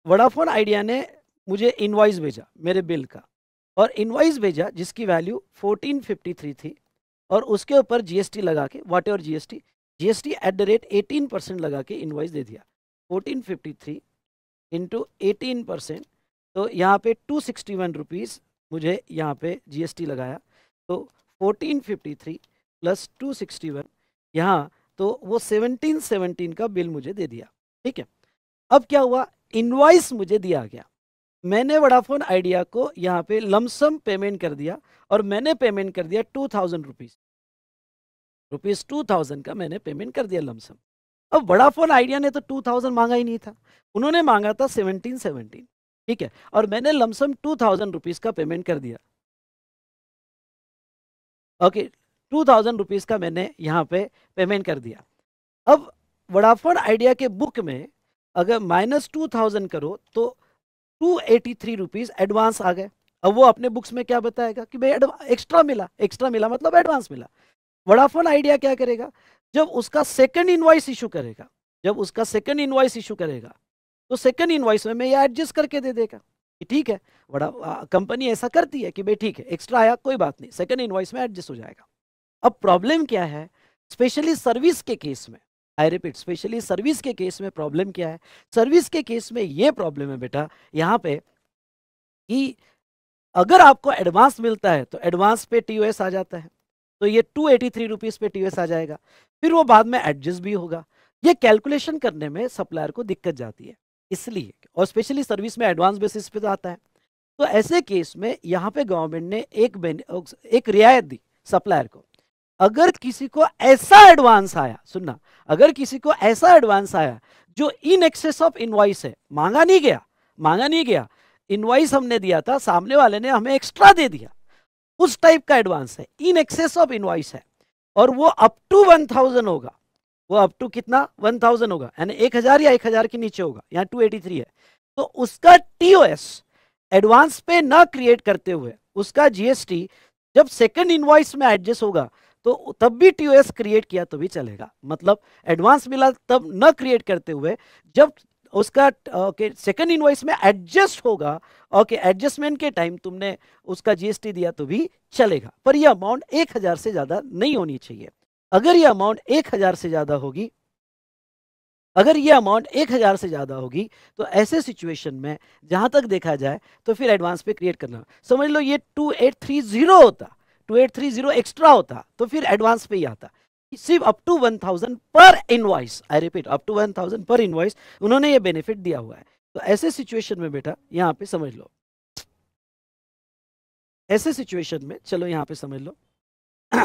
वडाफोन आइडिया ने मुझे इनवाइस भेजा मेरे बिल का और इनवाइस भेजा जिसकी वैल्यू 1453 थी और उसके ऊपर जीएसटी लगा के whatever GST GST at the rate eighteen percent लगा के इनवाइस दे दिया 1453 fifty three into eighteen percent तो यहाँ पे टू सिक्सटी वन रुपीज़ मुझे यहाँ पे जीएसटी लगाया तो 1453 प्लस वन यहाँ तो वो 1717 का बिल मुझे दे दिया ठीक है अब क्या हुआ इनवाइस मुझे दिया गया मैंने वडाफोन आइडिया को यहाँ पे लमसम पेमेंट कर दिया और मैंने पेमेंट कर दिया two thousand rupees rupees two thousand का मैंने पेमेंट कर दिया लमसम अब वडाफोन आइडिया ने तो टू थाउजेंड मांगा ही नहीं था उन्होंने मांगा था सेवनटीन सेवनटीन ठीक है और मैंने लमसम टू थाउजेंड रुपीज़ का पेमेंट कर दिया ओके टू थाउजेंड रुपीज़ का मैंने यहाँ पे पेमेंट कर दिया अब वडाफोन आइडिया के बुक में अगर माइनस टू थाउजेंड करो तो two eighty three rupees advance आ गए अब वो अपने बुक्स में क्या बताएगा कि भाई एक्स्ट्रा मिला एक्स्ट्रा मिला मतलब एडवांस मिला वडाफोन आइडिया क्या करेगा जब उसका सेकंड इनवॉइस इशू करेगा जब उसका सेकंड इनवॉइस इशू करेगा तो सेकंड इनवॉइस में मैं ये एडजस्ट करके दे देगा कि ठीक है बड़ा कंपनी ऐसा करती है कि भाई ठीक है एक्स्ट्रा आया कोई बात नहीं सेकंड इनवॉइस में एडजस्ट हो जाएगा अब प्रॉब्लम क्या है स्पेशली सर्विस के केस में आई रिपीट स्पेशली सर्विस के केस में प्रॉब्लम क्या है सर्विस के केस में ये प्रॉब्लम है बेटा यहाँ पे कि अगर आपको एडवांस मिलता है तो एडवांस पे टी आ जाता है तो ये टू एटी थ्री रुपीज़ पे टी आ जाएगा फिर वो बाद में एडजस्ट भी होगा ये कैलकुलेशन करने में सप्लायर को दिक्कत जाती है इसलिए और स्पेशली सर्विस में एडवांस बेसिस पे तो आता है तो ऐसे केस में यहाँ पे गवर्नमेंट ने एक एक रियायत दी सप्लायर को अगर किसी को ऐसा एडवांस आया सुनना अगर किसी को ऐसा एडवांस आया जो इन एक्सेस ऑफ इनवाइस है मांगा नहीं गया मांगा नहीं गया इनवाइस हमने दिया था सामने वाले ने हमें एक्स्ट्रा दे दिया उस टाइप का एडवांस है इन एक्सेस ऑफ इनवाइस है और वो अप टू वन थाउजेंड होगा वो अप टू कितना वन थाउजेंड होगा यानी एक हजार या एक हजार के नीचे होगा यहाँ टू एटी थ्री है तो उसका एस एडवांस पे ना क्रिएट करते हुए उसका जीएसटी जब सेकंड इनवाइस में एडजस्ट होगा तो तब भी टी क्रिएट किया तो भी चलेगा मतलब एडवांस मिला तब न क्रिएट करते हुए जब उसका ओके सेकंड इनवाइस में एडजस्ट होगा ओके एडजस्टमेंट के टाइम तुमने उसका जीएसटी दिया तो भी चलेगा पर यह अमाउंट एक हज़ार से ज़्यादा नहीं होनी चाहिए अगर यह अमाउंट एक हज़ार से ज़्यादा होगी अगर यह अमाउंट एक हज़ार से ज़्यादा होगी तो ऐसे सिचुएशन में जहां तक देखा जाए तो फिर एडवांस पे क्रिएट करना समझ लो ये टू एट थ्री जीरो होता two eight three zero extra होता तो फिर एडवांस पे ही आता सिर्फ अप टू वन थाउजेंड पर invoice I repeat up to one thousand पर इनवाइस उन्होंने ये बेनिफिट दिया हुआ है तो ऐसे सिचुएशन में बेटा यहाँ पे समझ लो ऐसे सिचुएशन में चलो यहाँ पे समझ लो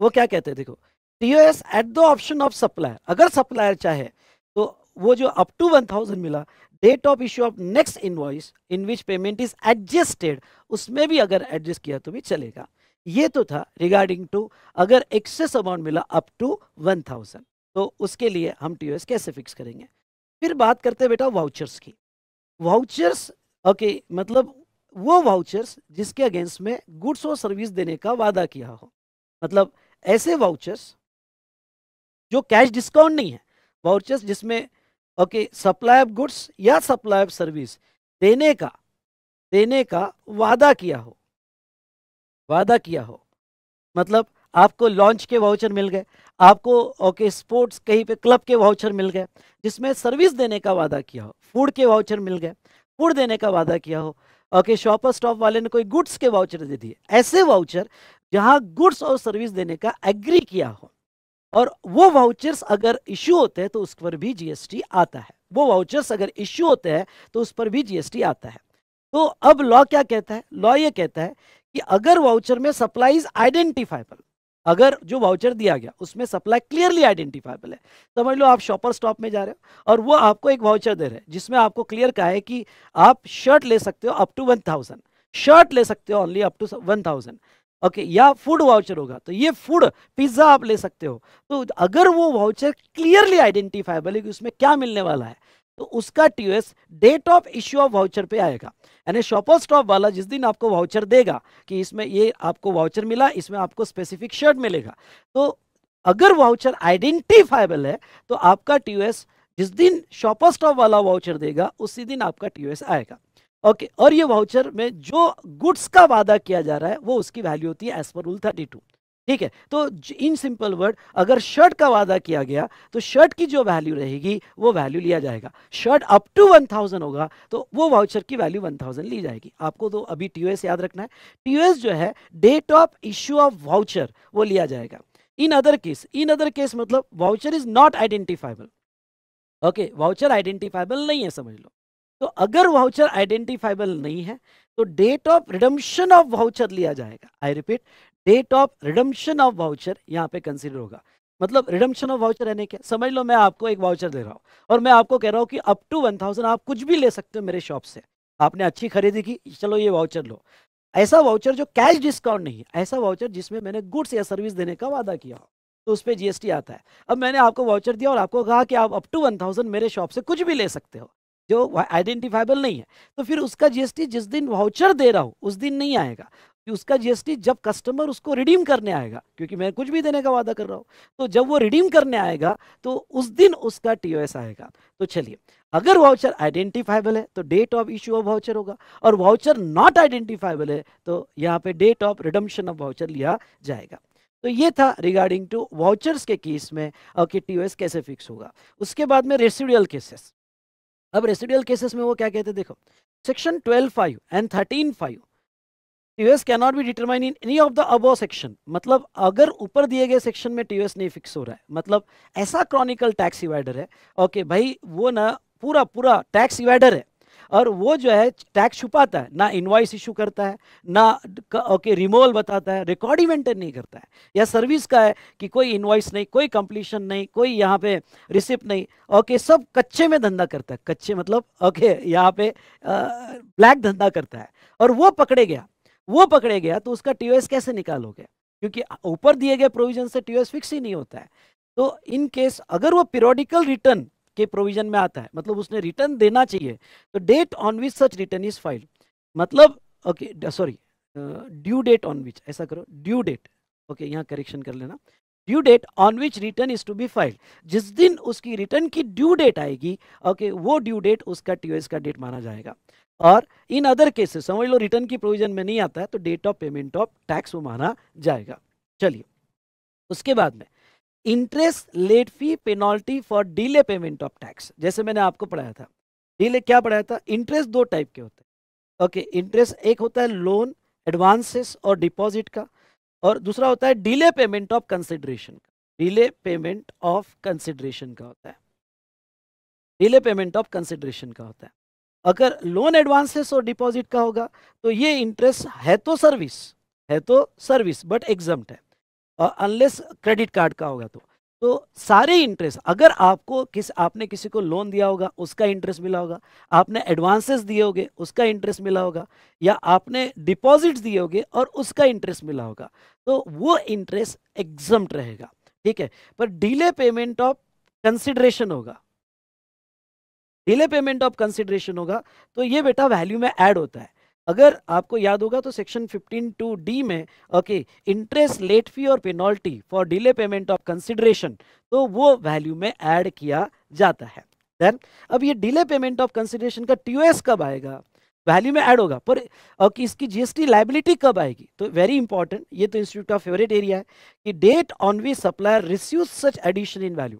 वो क्या कहते हैं देखो TOS at the option of supplier अगर सप्लायर चाहे तो वो जो अप टू वन थाउजेंड मिला date of issue of next invoice in which payment is adjusted उसमें भी अगर एडजस्ट किया तो भी चलेगा ये तो था रिगार्डिंग टू अगर एक्सेस अमाउंट मिला अप टू वन थाउजेंड तो उसके लिए हम टी कैसे फिक्स करेंगे फिर बात करते हैं बेटा वाउचर्स की वाउचर्स ओके okay, मतलब वो वाउचर्स जिसके अगेंस्ट में गुड्स और सर्विस देने का वादा किया हो मतलब ऐसे वाउचर्स जो कैश डिस्काउंट नहीं है वाउचर्स जिसमें ओके सप्लाई ऑफ गुड्स या सप्लाई ऑफ सर्विस देने का देने का वादा किया हो वादा किया हो मतलब आपको लॉन्च के वाउचर मिल गए आपको ओके okay, स्पोर्ट्स कहीं पे क्लब के वाउचर मिल गए जिसमें सर्विस देने का वादा किया हो फूड के वाउचर मिल गए फूड देने का वादा किया हो ओके शॉपर स्टॉप वाले ने कोई गुड्स के वाउचर दे दिए ऐसे वाउचर जहां गुड्स और सर्विस देने का एग्री किया हो और वो वाउचर्स अगर इश्यू होते हैं तो उस पर भी जीएसटी आता है वो वाउचर्स अगर इश्यू होते हैं तो उस पर भी जीएसटी आता है तो अब लॉ क्या कहता है लॉ ये कहता है कि अगर वाउचर में सप्लाईज आइडेंटिफाइबल अगर जो वाउचर दिया गया उसमें सप्लाई क्लियरली आइडेंटिफाइबल है समझ लो आप शॉपर स्टॉप में जा रहे हो और वो आपको एक वाउचर दे रहे हैं जिसमें आपको क्लियर कहा है कि आप शर्ट ले सकते हो up to one thousand shirt ले सकते हो only up to one thousand okay okay, या फूड वाउचर होगा तो ये फूड पिज्ज़ा आप ले सकते हो तो अगर वो वाउचर क्लियरली आइडेंटिफाइबल है कि उसमें क्या मिलने वाला है तो उसका TOS date of issue of voucher पे आएगा यानी शॉपर स्टॉप वाला जिस दिन आपको वाउचर देगा कि इसमें ये आपको वाउचर मिला इसमें आपको स्पेसिफिक शर्ट मिलेगा तो अगर वाउचर आइडेंटिफाइबल है तो आपका टीओएस जिस दिन शॉपर स्टॉप वाला वाउचर देगा उसी दिन आपका टीओएस आएगा ओके okay, और ये वाउचर में जो गुड्स का वादा किया जा रहा है वो उसकी वैल्यू होती है as per rule thirty two ठीक है तो इन सिंपल वर्ड अगर शर्ट का वादा किया गया तो शर्ट की जो वैल्यू रहेगी वो वैल्यू लिया जाएगा shirt up to one thousand होगा तो वो वाउचर की वैल्यू वन थाउजेंड ली जाएगी आपको तो अभी टी याद रखना है टी जो है date of issue of voucher वो लिया जाएगा in other case in other case मतलब voucher is not identifiable okay voucher identifiable नहीं है समझ लो तो अगर वाउचर आइडेंटिफाइबल नहीं है तो date of redemption of voucher लिया जाएगा I repeat date of redemption of voucher यहाँ पे कंसिडर होगा मतलब रिडम्शन ऑफ वाउचर रहने के समझ लो मैं आपको एक वाउचर दे रहा हूँ और मैं आपको कह रहा हूँ कि अप टू वन थाउजेंड आप कुछ भी ले सकते हो मेरे शॉप से आपने अच्छी खरीदी की चलो ये वाउचर लो ऐसा वाउचर जो कैश डिस्काउंट नहीं है ऐसा वाउचर जिसमें मैंने गुड्स या सर्विस देने का वादा किया हो तो उस पर जीएसटी आता है अब मैंने आपको वाउचर दिया और आपको कहा कि आप अप टू वन थाउजेंड मेरे शॉप से कुछ भी ले सकते हो जो आइडेंटिफाइबल नहीं है तो फिर उसका जीएसटी जिस दिन वाउचर दे रहा हूँ उस दिन नहीं आएगा कि उसका जीएसटी जब कस्टमर उसको रिडीम करने आएगा क्योंकि मैं कुछ भी देने का वादा कर रहा हूँ तो जब वो रिडीम करने आएगा तो उस दिन उसका टीओएस आएगा तो चलिए अगर वाउचर आइडेंटिफाइबल है तो date of issue of voucher होगा और वाउचर नॉट आइडेंटिफाइबल है तो यहाँ पे date of redemption of voucher लिया जाएगा तो ये था रिगार्डिंग टू वाउचर्स के केस में कि टीओएस कैसे फिक्स होगा उसके बाद में रेसिडुअल केसेस अब रेसिडियल केसेस में वो क्या कहते हैं देखो section twelve five and thirteen five TOS can not be determine in any of the above section मतलब अगर ऊपर दिए गए सेक्शन में टीवीएस नहीं फिक्स हो रहा है मतलब ऐसा क्रॉनिकल टैक्स इवाइडर है ओके भाई वो ना पूरा पूरा टैक्स इवाइडर है और वो जो है टैक्स छुपाता है ना इन्वाइस इशू करता है ना ओके रिमोल बताता है रिकॉर्ड ही मेंटेन नहीं करता है या सर्विस का है कि कोई इन्वाइस नहीं कोई कंप्लीशन नहीं कोई यहाँ पे रिसिप्ट नहीं ओके सब कच्चे में धंधा करता है कच्चे मतलब ओके यहाँ पे ब्लैक धंधा करता है और वो पकड़े गया वो पकड़े गया तो उसका टी कैसे निकालोगे क्योंकि ऊपर दिए गए प्रोविजन से टी फिक्स ही नहीं होता है तो इन केस अगर वो पीरियोडिकल रिटर्न के प्रोविजन में आता है मतलब उसने रिटर्न देना चाहिए तो date on which such return is file मतलब okay sorry due date on which ऐसा करो ड्यू डेट ओके यहाँ करेक्शन कर लेना due date on which return is to be file जिस दिन उसकी रिटर्न की ड्यू डेट आएगी ओके okay, वो ड्यू डेट उसका टी का डेट माना जाएगा और इन अदर केसेस समझ लो रिटर्न की प्रोविजन में नहीं आता है तो date of payment of tax वो माना जाएगा चलिए उसके बाद में interest late fee penalty for delay payment of tax जैसे मैंने आपको पढ़ाया था डीले क्या पढ़ाया था इंटरेस्ट दो टाइप के होते हैं ओके इंटरेस्ट एक होता है लोन एडवांसेस और डिपॉजिट का और दूसरा होता है डीले पेमेंट ऑफ कंसिडरेशन का डिले पेमेंट ऑफ कंसिडरेशन का होता है डिले पेमेंट ऑफ कंसिडरेशन का होता है अगर लोन एडवांसेस और डिपॉजिट का होगा तो ये इंटरेस्ट है तो सर्विस है तो सर्विस बट एग्जाम है अनलेस क्रेडिट कार्ड का होगा तो तो सारे इंटरेस्ट अगर आपको किस आपने किसी को लोन दिया होगा उसका इंटरेस्ट मिला होगा आपने एडवांसेस दिए होंगे उसका इंटरेस्ट मिला होगा या आपने डिपॉजिट्स दिए होंगे और उसका इंटरेस्ट मिला होगा तो वो इंटरेस्ट एग्जम रहेगा ठीक है पर डिले पेमेंट ऑफ कंसिडरेशन होगा डिले पेमेंट ऑफ कंसिडरेशन होगा तो ये बेटा वैल्यू में एड होता है अगर आपको याद होगा तो सेक्शन 15 टू डी में ओके इंटरेस्ट लेट फी और penalty for delay payment of consideration तो वो वैल्यू में ऐड किया जाता है देन अब ये डिले पेमेंट ऑफ कंसिडरेशन का टीओएस कब आएगा वैल्यू में ऐड होगा पर और कि इसकी जीएसटी लाइबिलिटी कब आएगी तो वेरी इंपॉर्टेंट ये तो इंस्टीट्यूट ऑफ फेवरेट एरिया है कि date on we supplier receive such addition in value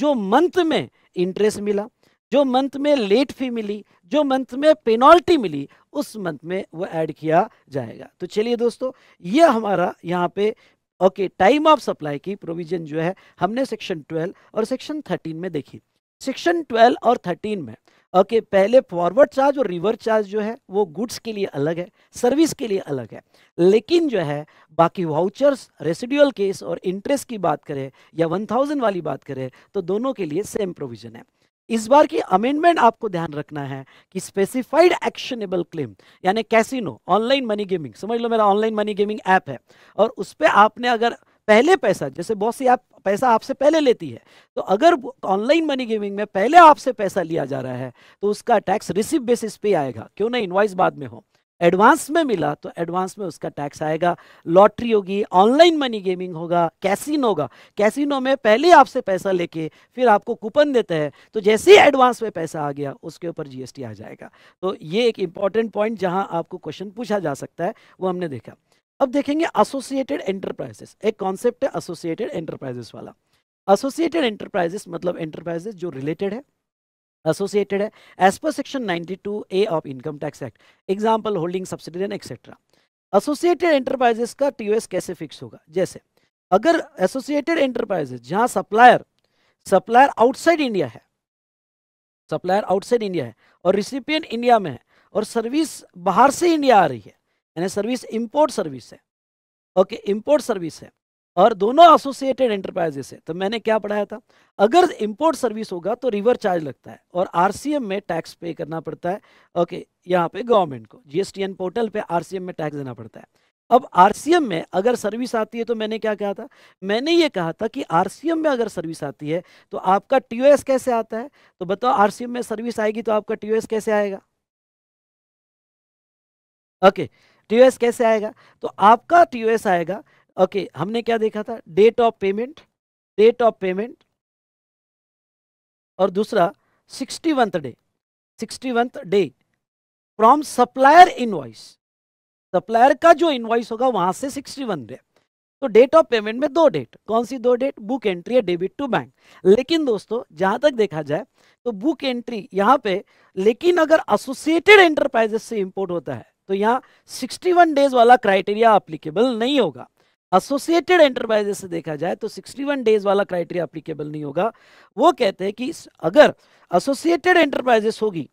जो मंथ में इंटरेस्ट मिला जो मंथ में लेट फी मिली जो मंथ में पेनल्टी मिली उस मंथ में वो ऐड किया जाएगा तो चलिए दोस्तों ये हमारा यहाँ पे ओके टाइम ऑफ सप्लाई की प्रोविजन जो है हमने सेक्शन 12 और सेक्शन 13 में देखी सेक्शन 12 और 13 में ओके okay, पहले फॉरवर्ड चार्ज और रिवर्स चार्ज जो है वो गुड्स के लिए अलग है सर्विस के लिए अलग है लेकिन जो है बाकी वाउचर्स रेसिड्यूअल केस और इंटरेस्ट की बात करें या 1000 वाली बात करें तो दोनों के लिए सेम प्रोविजन है इस बार की अमेंडमेंट आपको ध्यान रखना है कि स्पेसिफाइड एक्शनेबल क्लेम यानी कैसीनो ऑनलाइन मनी गेमिंग समझ लो मेरा ऑनलाइन मनी गेमिंग ऐप है और उस पर आपने अगर पहले पैसा जैसे बहुत सी ऐप पैसा आपसे पहले लेती है तो अगर ऑनलाइन मनी गेमिंग में पहले आपसे पैसा लिया जा रहा है तो उसका टैक्स रिसिप बेसिस पे आएगा क्यों ना इन्वाइस बाद में हो एडवांस में मिला तो एडवांस में उसका टैक्स आएगा लॉटरी होगी ऑनलाइन मनी गेमिंग होगा कैसीनो होगा कैसीनो में पहले आपसे पैसा लेके फिर आपको कूपन देते हैं तो जैसे ही एडवांस में पैसा आ गया उसके ऊपर जीएसटी आ जाएगा तो ये एक इंपॉर्टेंट पॉइंट जहां आपको क्वेश्चन पूछा जा सकता है वो हमने देखा अब देखेंगे एसोसिएटेड एंटरप्राइजेस एक कॉन्सेप्ट है एसोसिएटेड एंटरप्राइजेस वाला एसोसिएटेड एंटरप्राइजेस मतलब एंटरप्राइजेस जो रिलेटेड है associated है as per section 92 a of income tax act example holding subsidiary etc associated enterprises का TOS कैसे fix होगा जैसे अगर associated enterprises जहाँ supplier supplier outside India है supplier outside India है और recipient India में है और सर्विस बाहर से इंडिया आ रही है यानी सर्विस इंपोर्ट सर्विस है ओके इंपोर्ट सर्विस है और दोनों एसोसिएटेड एंटरप्राइजेस है तो मैंने क्या पढ़ाया था अगर इम्पोर्ट सर्विस होगा तो रिवर चार्ज लगता है और आरसीएम में टैक्स पे करना पड़ता है ओके यहाँ पे गवर्नमेंट को जीएसटीएन पोर्टल पे आरसीएम में टैक्स देना पड़ता है अब आरसीएम में अगर सर्विस आती है तो मैंने क्या कहा था मैंने ये कहा था कि आरसीएम में अगर सर्विस आती है तो आपका टीओएस कैसे आता है तो बताओ आरसीएम में सर्विस आएगी तो आपका टीओएस कैसे आएगा ओके टीओएस कैसे आएगा तो आपका टीओएस आएगा ओके okay, हमने क्या देखा था date of payment date of payment और दूसरा sixty वंथ day sixty वंथ day from supplier invoice supplier का जो इनवाइस होगा वहां से सिक्सटी वन डे तो डेट ऑफ पेमेंट में दो डेट कौन सी दो डेट बुक एंट्री या डेबिट टू बैंक लेकिन दोस्तों जहां तक देखा जाए तो बुक एंट्री यहां पे लेकिन अगर एसोसिएटेड एंटरप्राइजेस से इंपोर्ट होता है तो सिक्सटी 61 डेज वाला क्राइटेरिया अप्लीकेबल नहीं होगा एसोसिएटेड एंटरप्राइजेस से देखा जाए तो 61 डेज वाला क्राइटेरिया अप्लीकेबल नहीं होगा वो कहते हैं कि अगर एसोसिएटेड एंटरप्राइजेस होगी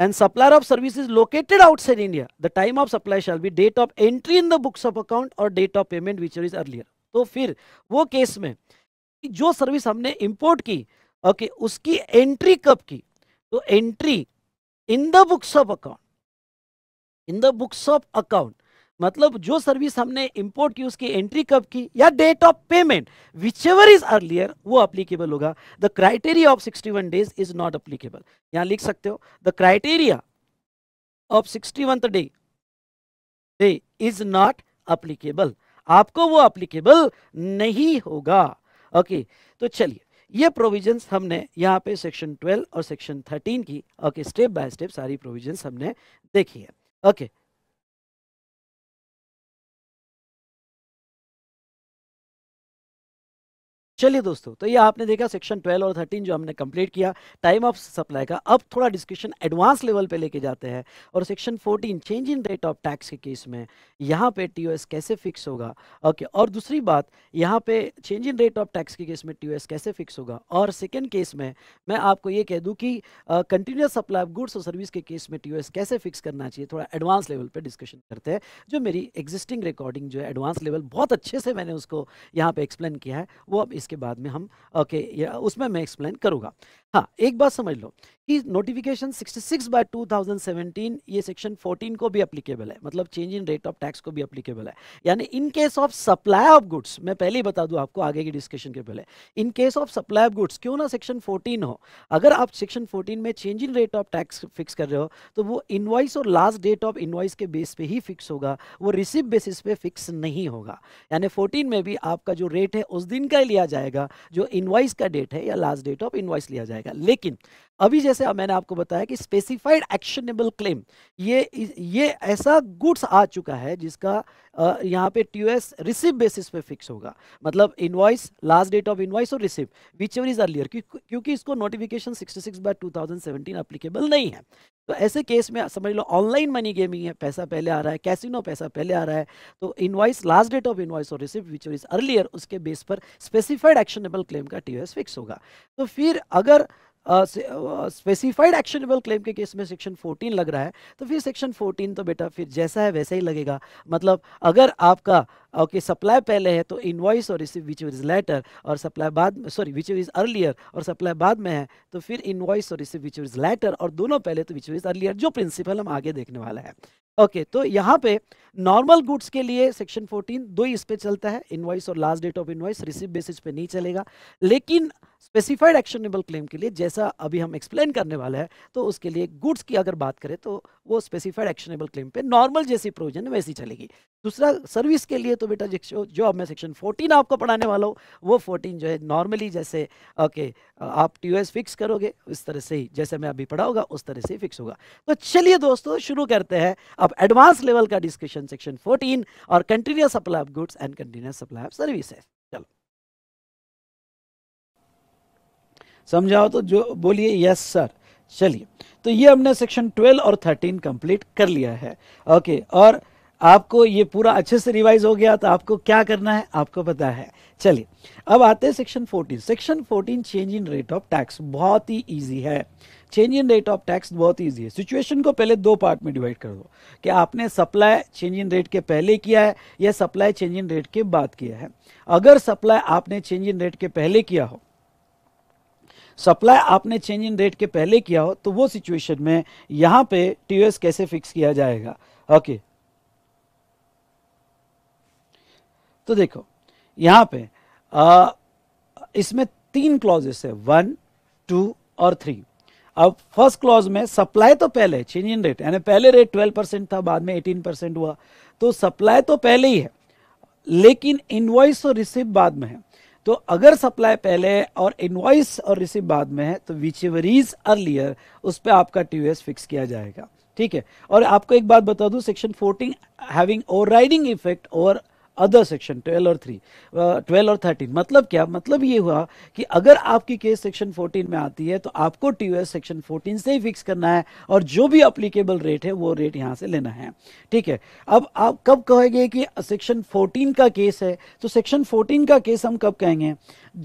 and supplier of services located outside India the time of supply shall be date of entry in the books of account और date of payment which is earlier तो फिर वो केस में जो सर्विस हमने import की okay okay, उसकी entry कब की तो entry in the books of account in the books of account मतलब जो सर्विस हमने इंपोर्ट की उसकी एंट्री कब की या date of payment whichever is earlier वो अप्लीकेबल होगा the criteria of 61 days is not applicable यहां लिख सकते हो the criteria of sixty day day is not applicable आपको वो अप्लीकेबल नहीं होगा ओके okay, तो चलिए ये प्रोविजंस हमने यहाँ पे सेक्शन 12 और सेक्शन 13 की ओके स्टेप बाय स्टेप सारी प्रोविजंस हमने देखी है ओके okay, चलिए दोस्तों तो ये आपने देखा सेक्शन 12 और 13 जो हमने कंप्लीट किया टाइम ऑफ सप्लाई का अब थोड़ा डिस्कशन एडवांस लेवल पे लेके जाते हैं और section 14 change in rate of tax के केस में यहाँ पे टीओएस कैसे फिक्स होगा ओके और दूसरी बात यहाँ पे change in rate of tax के केस में टी कैसे फिक्स होगा और सेकेंड केस में मैं आपको ये कह दूँ कि कंटिन्यूस सप्लाई ऑफ गुड्स और सर्विस के केस में टी कैसे फिक्स करना चाहिए थोड़ा एडवांस लेवल पर डिस्कशन करते हैं जो मेरी एग्जिस्टिंग रिकॉर्डिंग जो है एडवांस लेवल बहुत अच्छे से मैंने उसको यहाँ पर एक्सप्लेन किया है वो अब इसके उसके बाद में हम ओके okay, उसमें मैं एक्सप्लेन करूंगा हाँ एक बात समझ लो कि नोटिफिकेशन 66 बाय 2017 ये सेक्शन 14 को भी अप्लीकेबल है मतलब change in rate of tax को भी अप्लीकेबल है यानी in case of supply of goods मैं पहले ही बता दूं आपको आगे की डिस्कशन के पहले in case of supply of goods क्यों ना सेक्शन 14 हो अगर आप सेक्शन 14 में change in rate of tax fix कर रहे हो तो वो इन्वाइस और लास्ट डेट ऑफ इन्वाइस के बेस पे ही फिक्स होगा वो रिसिप्ट बेसिस पे फिक्स नहीं होगा यानी फोर्टीन में भी आपका जो रेट है उस दिन का ही लिया जाएगा जो इन्वाइस का डेट है या लास्ट डेट ऑफ इन्वाइस लिया जाएगा लेकिन अभी जैसे मैंने आपको बताया कि स्पेसिफाइड एक्शनेबल क्लेम ये ये ऐसा गुड्स आ चुका है जिसका यहाँ पे टी रिसिप बेसिस पे फिक्स होगा मतलब invoice last date of invoice और receipt whichever is earlier क्योंकि इसको नोटिफिकेशन 66 बाय टू अप्लीकेबल नहीं है तो ऐसे केस में समझ लो ऑनलाइन मनी गेमिंग है पैसा पहले आ रहा है कैसिनो पैसा पहले आ रहा है तो invoice last date of invoice और रिसिप्ट विच इज अर्लियर उसके बेस पर स्पेसिफाइड एक्शनेबल क्लेम का टीओएस फिक्स होगा तो फिर अगर स्पेसिफाइड एक्शनेबल क्लेम के केस में सेक्शन 14 लग रहा है तो फिर सेक्शन 14 तो बेटा फिर जैसा है वैसा ही लगेगा मतलब अगर आपका ओके सप्लाई पहले है तो इन्वॉइस और रिसीव विच इज़ लेटर और सप्लाई बाद में सॉरी विच इज़ अर्लियर और सप्लाई बाद में है तो फिर इन्वॉइस और रिसीव विच इज़ लेटर और दोनों पहले तो विच इज़ अर्लियर जो प्रिंसिपल हम आगे देखने वाला है ओके okay, तो यहाँ पे नॉर्मल गुड्स के लिए सेक्शन 14 दो ही इस पे चलता है इनवॉइस और last date of invoice receive basis पे नहीं चलेगा लेकिन स्पेसिफाइड एक्शनेबल क्लेम के लिए जैसा अभी हम एक्सप्लेन करने वाले हैं तो उसके लिए गुड्स की अगर बात करें तो वो स्पेसिफाइड एक्शनेबल क्लेम पे नॉर्मल जैसी प्रोविजन वैसी चलेगी दूसरा सर्विस के लिए तो बेटा जो जो अब मैं सेक्शन 14 आपको पढ़ाने वाला हूँ वो 14 जो है नॉर्मली जैसे ओके आप टी फिक्स करोगे उस तरह से ही जैसे मैं अभी पढ़ाऊँगा उस तरह से ही फिक्स होगा तो चलिए दोस्तों शुरू करते हैं अब एडवांस लेवल का डिस्कशन सेक्शन फोर्टीन और continuous supply of goods and continuous supply of service चलो समझाओ तो जो बोलिए यस सर चलिए तो ये हमने सेक्शन ट्वेल्व और थर्टीन कंप्लीट कर लिया है ओके और आपको ये पूरा अच्छे से रिवाइज हो गया तो आपको क्या करना है आपको पता है चलिए अब आते हैं section 14 section 14 change in rate of tax बहुत ही इजी है change in rate of tax बहुत इजी है सिचुएशन को पहले दो पार्ट में डिवाइड कर दो कि आपने सप्लाई चेंज इन रेट के पहले किया है या सप्लाई चेंज इन रेट के बाद किया है अगर सप्लाई आपने चेंज इन रेट के पहले किया हो सप्लाई आपने चेंज इन रेट के पहले किया हो तो वो सिचुएशन में यहाँ पे टीओएस कैसे फिक्स किया जाएगा ओके okay, तो देखो यहां पे आ, इसमें तीन क्लॉजेस है वन टू और थ्री अब फर्स्ट क्लॉज में सप्लाई तो पहले चेंज इन रेट यानी पहले रेट ट्वेल्व परसेंट था बाद में एटीन परसेंट हुआ तो सप्लाई तो पहले ही है लेकिन इनवॉइस और रिसीव बाद में है तो अगर सप्लाई पहले और इनवॉइस और रिसीव बाद में है तो विच एवर इज अर्लियर उस पर आपका टी फिक्स किया जाएगा ठीक है और आपको एक बात बता दूं section 14 having overriding effect over other section twelve और थ्री ट्वेल्व और थर्टीन मतलब क्या मतलब ये हुआ कि अगर आपकी केस सेक्शन फोर्टीन में आती है तो आपको टीओएस सेक्शन फोर्टीन से ही फिक्स करना है और जो भी अप्लीकेबल रेट है वो रेट यहाँ से लेना है ठीक है अब आप कब कहेंगे कि सेक्शन फोर्टीन का केस है तो सेक्शन फोर्टीन का केस हम कब कहेंगे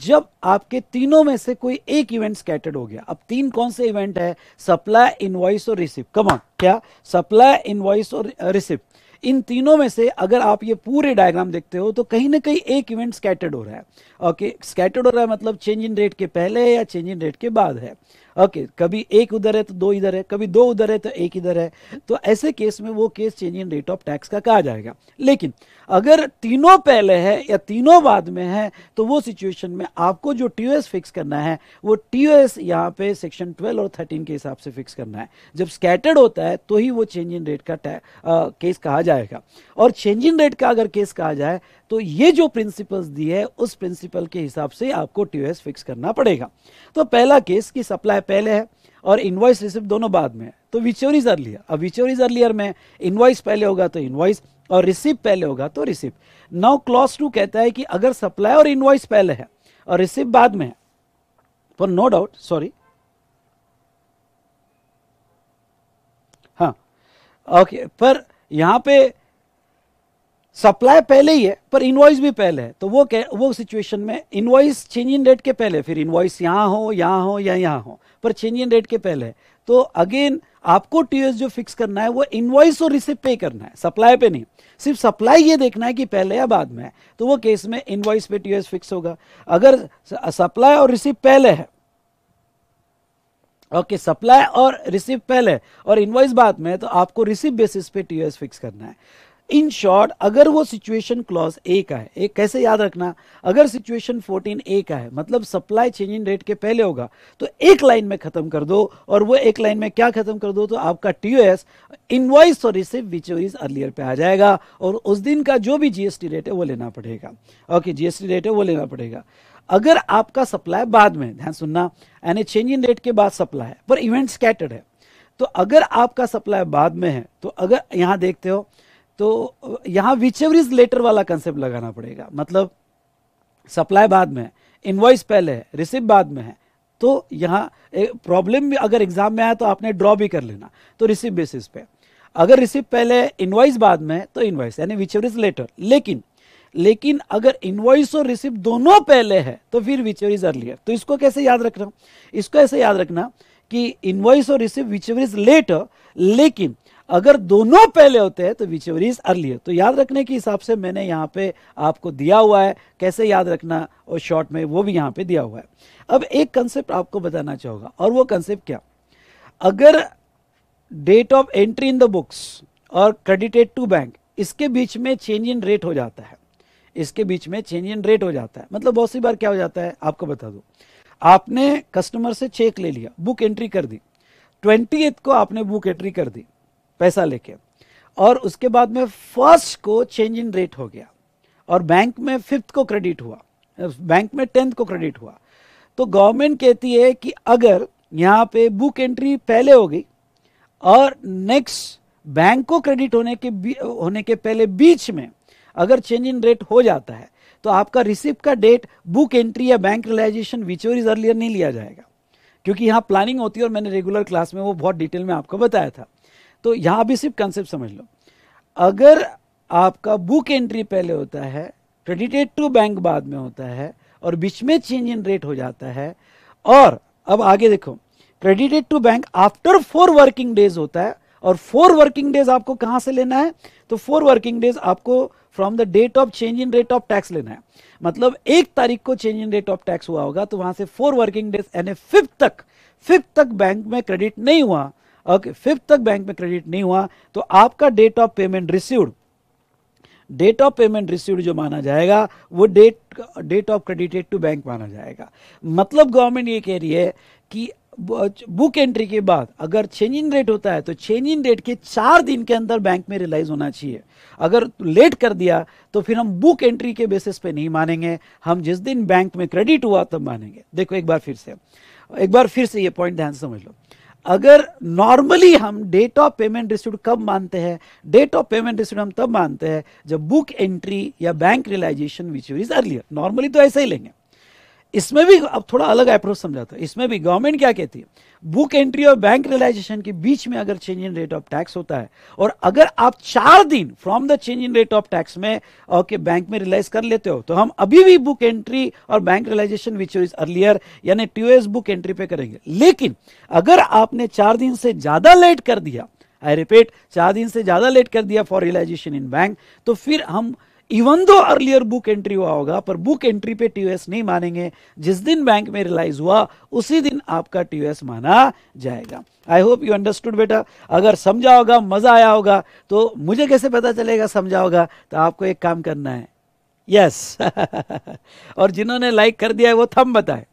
जब आपके तीनों में से कोई एक इवेंट स्कैटर्ड हो गया अब तीन कौन से इवेंट है सप्लाई इनवॉइस और रिसिप्ट कमा क्या सप्लाई इनवॉइस और रिसिप्ट इन तीनों में से अगर आप ये पूरे डायग्राम देखते हो तो कहीं ना कहीं एक इवेंट स्कैटर्ड हो रहा है ओके स्कैटर्ड हो रहा है मतलब चेंज इन रेट के पहले या चेंज इन रेट के बाद है ओके okay, कभी एक उधर है तो दो इधर है कभी दो उधर है तो एक इधर है तो ऐसे केस में वो case change in rate of tax का कहा जाएगा लेकिन अगर तीनों पहले है या तीनों बाद में है तो वो सिचुएशन में आपको जो टी फिक्स करना है वो टी ओ एस यहाँ पे सेक्शन 12 और 13 के हिसाब से फिक्स करना है जब स्कैटर्ड होता है तो ही वो चेंज इन रेट का आ, केस कहा जाएगा और चेंज इन रेट का अगर केस कहा जाए तो ये जो प्रिंसिपल्स दी है उस प्रिंसिपल के हिसाब से आपको टी फिक्स करना पड़ेगा तो पहला केस की सप्लाई पहले है और इन्वाइस रिसिप्ट दोनों बाद में है तो विचोरीज इज अर्लियर अब विचोर अर्लियर में इन्वाइस पहले होगा तो इन्वाइस और रिसिप पहले होगा तो रिसिप नाउ क्लॉस टू कहता है कि अगर सप्लाई और इनवॉइस पहले है और रिसिप बाद में है फॉर नो डाउट सॉरी हाँ ओके पर यहां पे सप्लाई पहले ही है पर इनवॉइस भी पहले है तो वो वो सिचुएशन में इनवॉइस चेंज इन डेट के पहले फिर इनवॉइस यहां हो यहां हो या या हो पर इन रेट के पहले तो अगेन आपको टीएस जो फिक्स करना है वो इनवॉइस और रिसिप्ट पे करना है सप्लाई पे नहीं सिर्फ सप्लाई ये देखना है कि पहले या बाद में तो वो केस में इनवॉइस पे टीएस फिक्स होगा अगर सप्लाई और रिसिप्ट पहले है ओके okay, सप्लाई और रिसिप्ट पहले और इनवॉइस बाद में तो आपको रिसिप्ट बेसिस पे टीएस फिक्स करना है इन शॉर्ट अगर वो सिचुएशन क्लॉज ए का है एक कैसे याद रखना अगर सिचुएशन 14 ए का है मतलब सप्लाई चेंज इन रेट के पहले होगा तो एक लाइन में खत्म कर दो और वो एक लाइन में क्या खत्म कर दो तो आपका टीओएस इनवॉइस और रिसिव विच इज अर्लियर पे आ जाएगा और उस दिन का जो भी जीएसटी रेट है वो लेना पड़ेगा ओके जीएसटी रेट है वो लेना पड़ेगा अगर आपका सप्लाई बाद में ध्यान सुनना यानी चेंज इन रेट के बाद सप्लाई है पर इवेंट स्कैटर्ड है तो अगर आपका सप्लाई बाद में है तो अगर यहां देखते हो तो यहाँ विच एवर इज लेटर वाला कंसेप्ट लगाना पड़ेगा मतलब सप्लाई बाद में इन्वॉइस पहले है रिसिप बाद में है तो यहाँ प्रॉब्लम भी अगर एग्जाम में आया तो आपने ड्रॉ भी कर लेना तो रिसिप बेसिस पे अगर रिसिप पहले इन्वॉइस बाद में तो इन्वॉइस यानी विच एवर इज लेटर लेकिन लेकिन अगर इन्वॉइस और रिसिप दोनों पहले है तो फिर विच एवर इज अर्लियर तो इसको कैसे याद रखना इसको ऐसे याद रखना कि इन्वॉइस और receipt whichever is later लेकिन अगर दोनों पहले होते हैं तो विचवर इज अर्लियर तो याद रखने के हिसाब से मैंने यहाँ पे आपको दिया हुआ है कैसे याद रखना और शॉर्ट में वो भी यहाँ पे दिया हुआ है अब एक कंसेप्ट आपको बताना चाहूंगा और वो कंसेप्ट क्या अगर date of entry in the books और क्रेडिटेड टू बैंक इसके बीच में चेंज इन रेट हो जाता है इसके बीच में चेंज इन रेट हो जाता है मतलब बहुत सी बार क्या हो जाता है आपको बता दो आपने कस्टमर से चेक ले लिया बुक एंट्री कर दी ट्वेंटी को आपने बुक एंट्री कर दी पैसा लेके और उसके बाद में फर्स्ट को चेंज इन रेट हो गया और बैंक में फिफ्थ को क्रेडिट हुआ बैंक में टेंथ को क्रेडिट हुआ तो गवर्नमेंट कहती है कि अगर यहाँ पे बुक एंट्री पहले हो गई और नेक्स्ट बैंक को क्रेडिट होने के होने के पहले बीच में अगर चेंज इन रेट हो जाता है तो आपका रिसिप्ट का डेट बुक एंट्री या bank realisation whichever is earlier नहीं लिया जाएगा क्योंकि यहाँ प्लानिंग होती है और मैंने रेगुलर क्लास में वो बहुत डिटेल में आपको बताया था तो यहां भी सिर्फ कंसेप्ट समझ लो अगर आपका बुक एंट्री पहले होता है क्रेडिटेड टू बैंक बाद में होता है और बीच में चेंज इन रेट हो जाता है और अब आगे देखो credited to bank after four working days होता है और फोर वर्किंग डेज आपको कहां से लेना है तो फोर वर्किंग डेज आपको from the date of change in rate of tax लेना है मतलब एक तारीख को change in rate of tax हुआ होगा तो वहां से फोर वर्किंग डेज यानी फिफ्थ तक फिफ्थ तक बैंक में क्रेडिट नहीं हुआ ओके फिफ्थ तक बैंक में क्रेडिट नहीं हुआ तो आपका date of payment received date of payment received जो माना जाएगा वो date date of credited to bank माना जाएगा मतलब गवर्नमेंट ये कह रही है कि बुक एंट्री के बाद अगर चेंज इन रेट होता है तो चेंज इन रेट के चार दिन के अंदर बैंक में रिलाइज होना चाहिए अगर लेट कर दिया तो फिर हम बुक एंट्री के बेसिस पे नहीं मानेंगे हम जिस दिन बैंक में क्रेडिट हुआ तब मानेंगे देखो एक बार फिर से एक बार फिर से ये पॉइंट ध्यान समझ लो अगर नॉर्मली हम डेट ऑफ पेमेंट रिसीव कब मानते हैं डेट ऑफ पेमेंट रिसीव हम तब मानते हैं जब बुक एंट्री या bank realisation which is earlier normally तो ऐसा ही लेंगे इसमें भी अब थोड़ा अलग अप्रोच समझाता है इसमें भी गवर्नमेंट क्या कहती है बुक एंट्री और बैंक रियलाइजेशन के बीच में अगर change in rate of tax होता है और अगर आप चार दिन from the change in rate of tax में ओके बैंक में रियलाइज कर लेते हो तो हम अभी भी बुक एंट्री और bank realisation which is earlier यानी टीओएस बुक एंट्री पे करेंगे लेकिन अगर आपने चार दिन से ज्यादा लेट कर दिया आई रिपीट चार दिन से ज्यादा लेट कर दिया फॉर रियलाइजेशन इन बैंक तो फिर हम even though earlier book entry हुआ होगा पर बुक एंट्री पे टीओएस नहीं मानेंगे जिस दिन बैंक में रिलाइज हुआ उसी दिन आपका टीओएस माना जाएगा आई होप यू अंडरस्टूड बेटा अगर समझा होगा मजा आया होगा तो मुझे कैसे पता चलेगा समझा होगा तो आपको एक काम करना है यस yes. और जिन्होंने लाइक कर दिया है वो थम बताए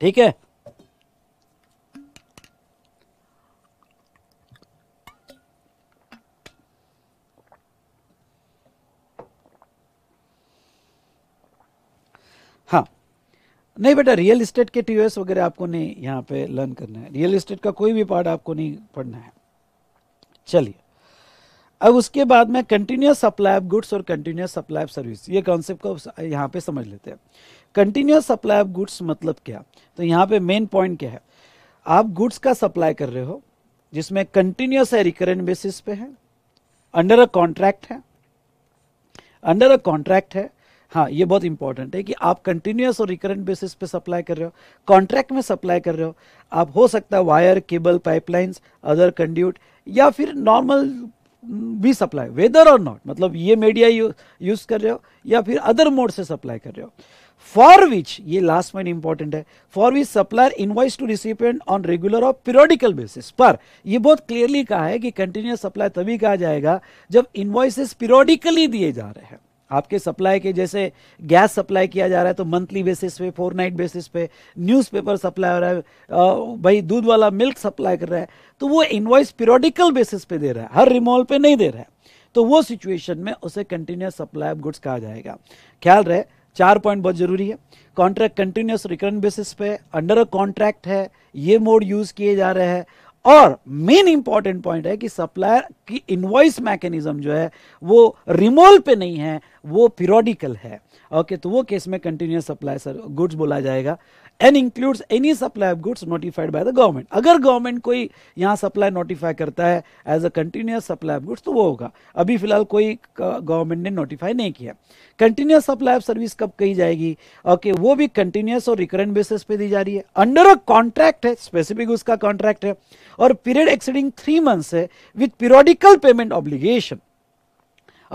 ठीक है नहीं बेटा रियल इस्टेट के टीओएस वगैरह आपको नहीं यहाँ पे लर्न करना है रियल इस्टेट का कोई भी पार्ट आपको नहीं पढ़ना है चलिए अब उसके बाद में कंटिन्यूस सप्लाई ऑफ गुड्स और कंटिन्यूस सप्लाई ऑफ सर्विस ये कॉन्सेप्ट को यहाँ पे समझ लेते हैं कंटिन्यूस सप्लाई ऑफ गुड्स मतलब क्या तो यहाँ पे मेन पॉइंट क्या है आप गुड्स का सप्लाई कर रहे हो जिसमें कंटिन्यूस है रिकरेंट बेसिस पे है अंडर अ कॉन्ट्रैक्ट है अंडर अ कॉन्ट्रैक्ट है हाँ ये बहुत इंपॉर्टेंट है कि आप कंटिन्यूस और रिकरेंट बेसिस पे सप्लाई कर रहे हो कॉन्ट्रैक्ट में सप्लाई कर रहे हो आप हो सकता है wire cable pipelines other conduit या फिर नॉर्मल mm, भी सप्लाई वेदर और नॉट मतलब ये मीडिया यूज कर रहे हो या फिर अदर मोड से सप्लाई कर रहे हो फॉर विच ये लास्ट पॉइंट इंपॉर्टेंट है for which supplier invoice to recipient on regular और पीरियोडिकल बेसिस पर ये बहुत क्लियरली कहा है कि कंटिन्यूस सप्लाई तभी कहा जाएगा जब इनवाइसेस पीरियोडिकली दिए जा रहे हैं आपके सप्लाई के जैसे गैस सप्लाई किया जा रहा है तो मंथली बेसिस पे फोर नाइट बेसिस पे न्यूज़पेपर सप्लाई हो रहा है भाई दूध वाला मिल्क सप्लाई कर रहा है तो वो इन्वाइस पीरियडिकल बेसिस पे दे रहा है हर रिमोल पे नहीं दे रहा है तो वो सिचुएशन में उसे कंटिन्यूस सप्लाई ऑफ गुड्स कहा जाएगा ख्याल रहे चार पॉइंट बहुत जरूरी है कॉन्ट्रैक्ट कंटिन्यूस रिकरेंट बेसिस पे अंडर अ कॉन्ट्रैक्ट है ये मोड यूज़ किए जा रहे हैं और मेन इंपॉर्टेंट पॉइंट है कि सप्लायर की इनवॉइस मैकेनिज्म जो है वो रिमोल पे नहीं है वो पीरियोडिकल है ओके okay, तो वो केस में कंटिन्यूस सप्लाई सर गुड्स बोला जाएगा and includes any supply of goods notified by the government अगर गवर्नमेंट कोई यहाँ सप्लाई नोटिफाई करता है as a continuous supply of goods तो वो होगा अभी फिलहाल कोई गवर्नमेंट ने नोटिफाई नहीं किया कंटिन्यूस सप्लाई ऑफ सर्विस कब कही जाएगी ओके okay, वो भी कंटिन्यूस और रिकरेंट बेसिस पे दी जा रही है अंडर अ कॉन्ट्रैक्ट है स्पेसिफिक उसका कॉन्ट्रैक्ट है और पीरियड एक्सीडिंग थ्री मंथ्स है with periodical payment obligation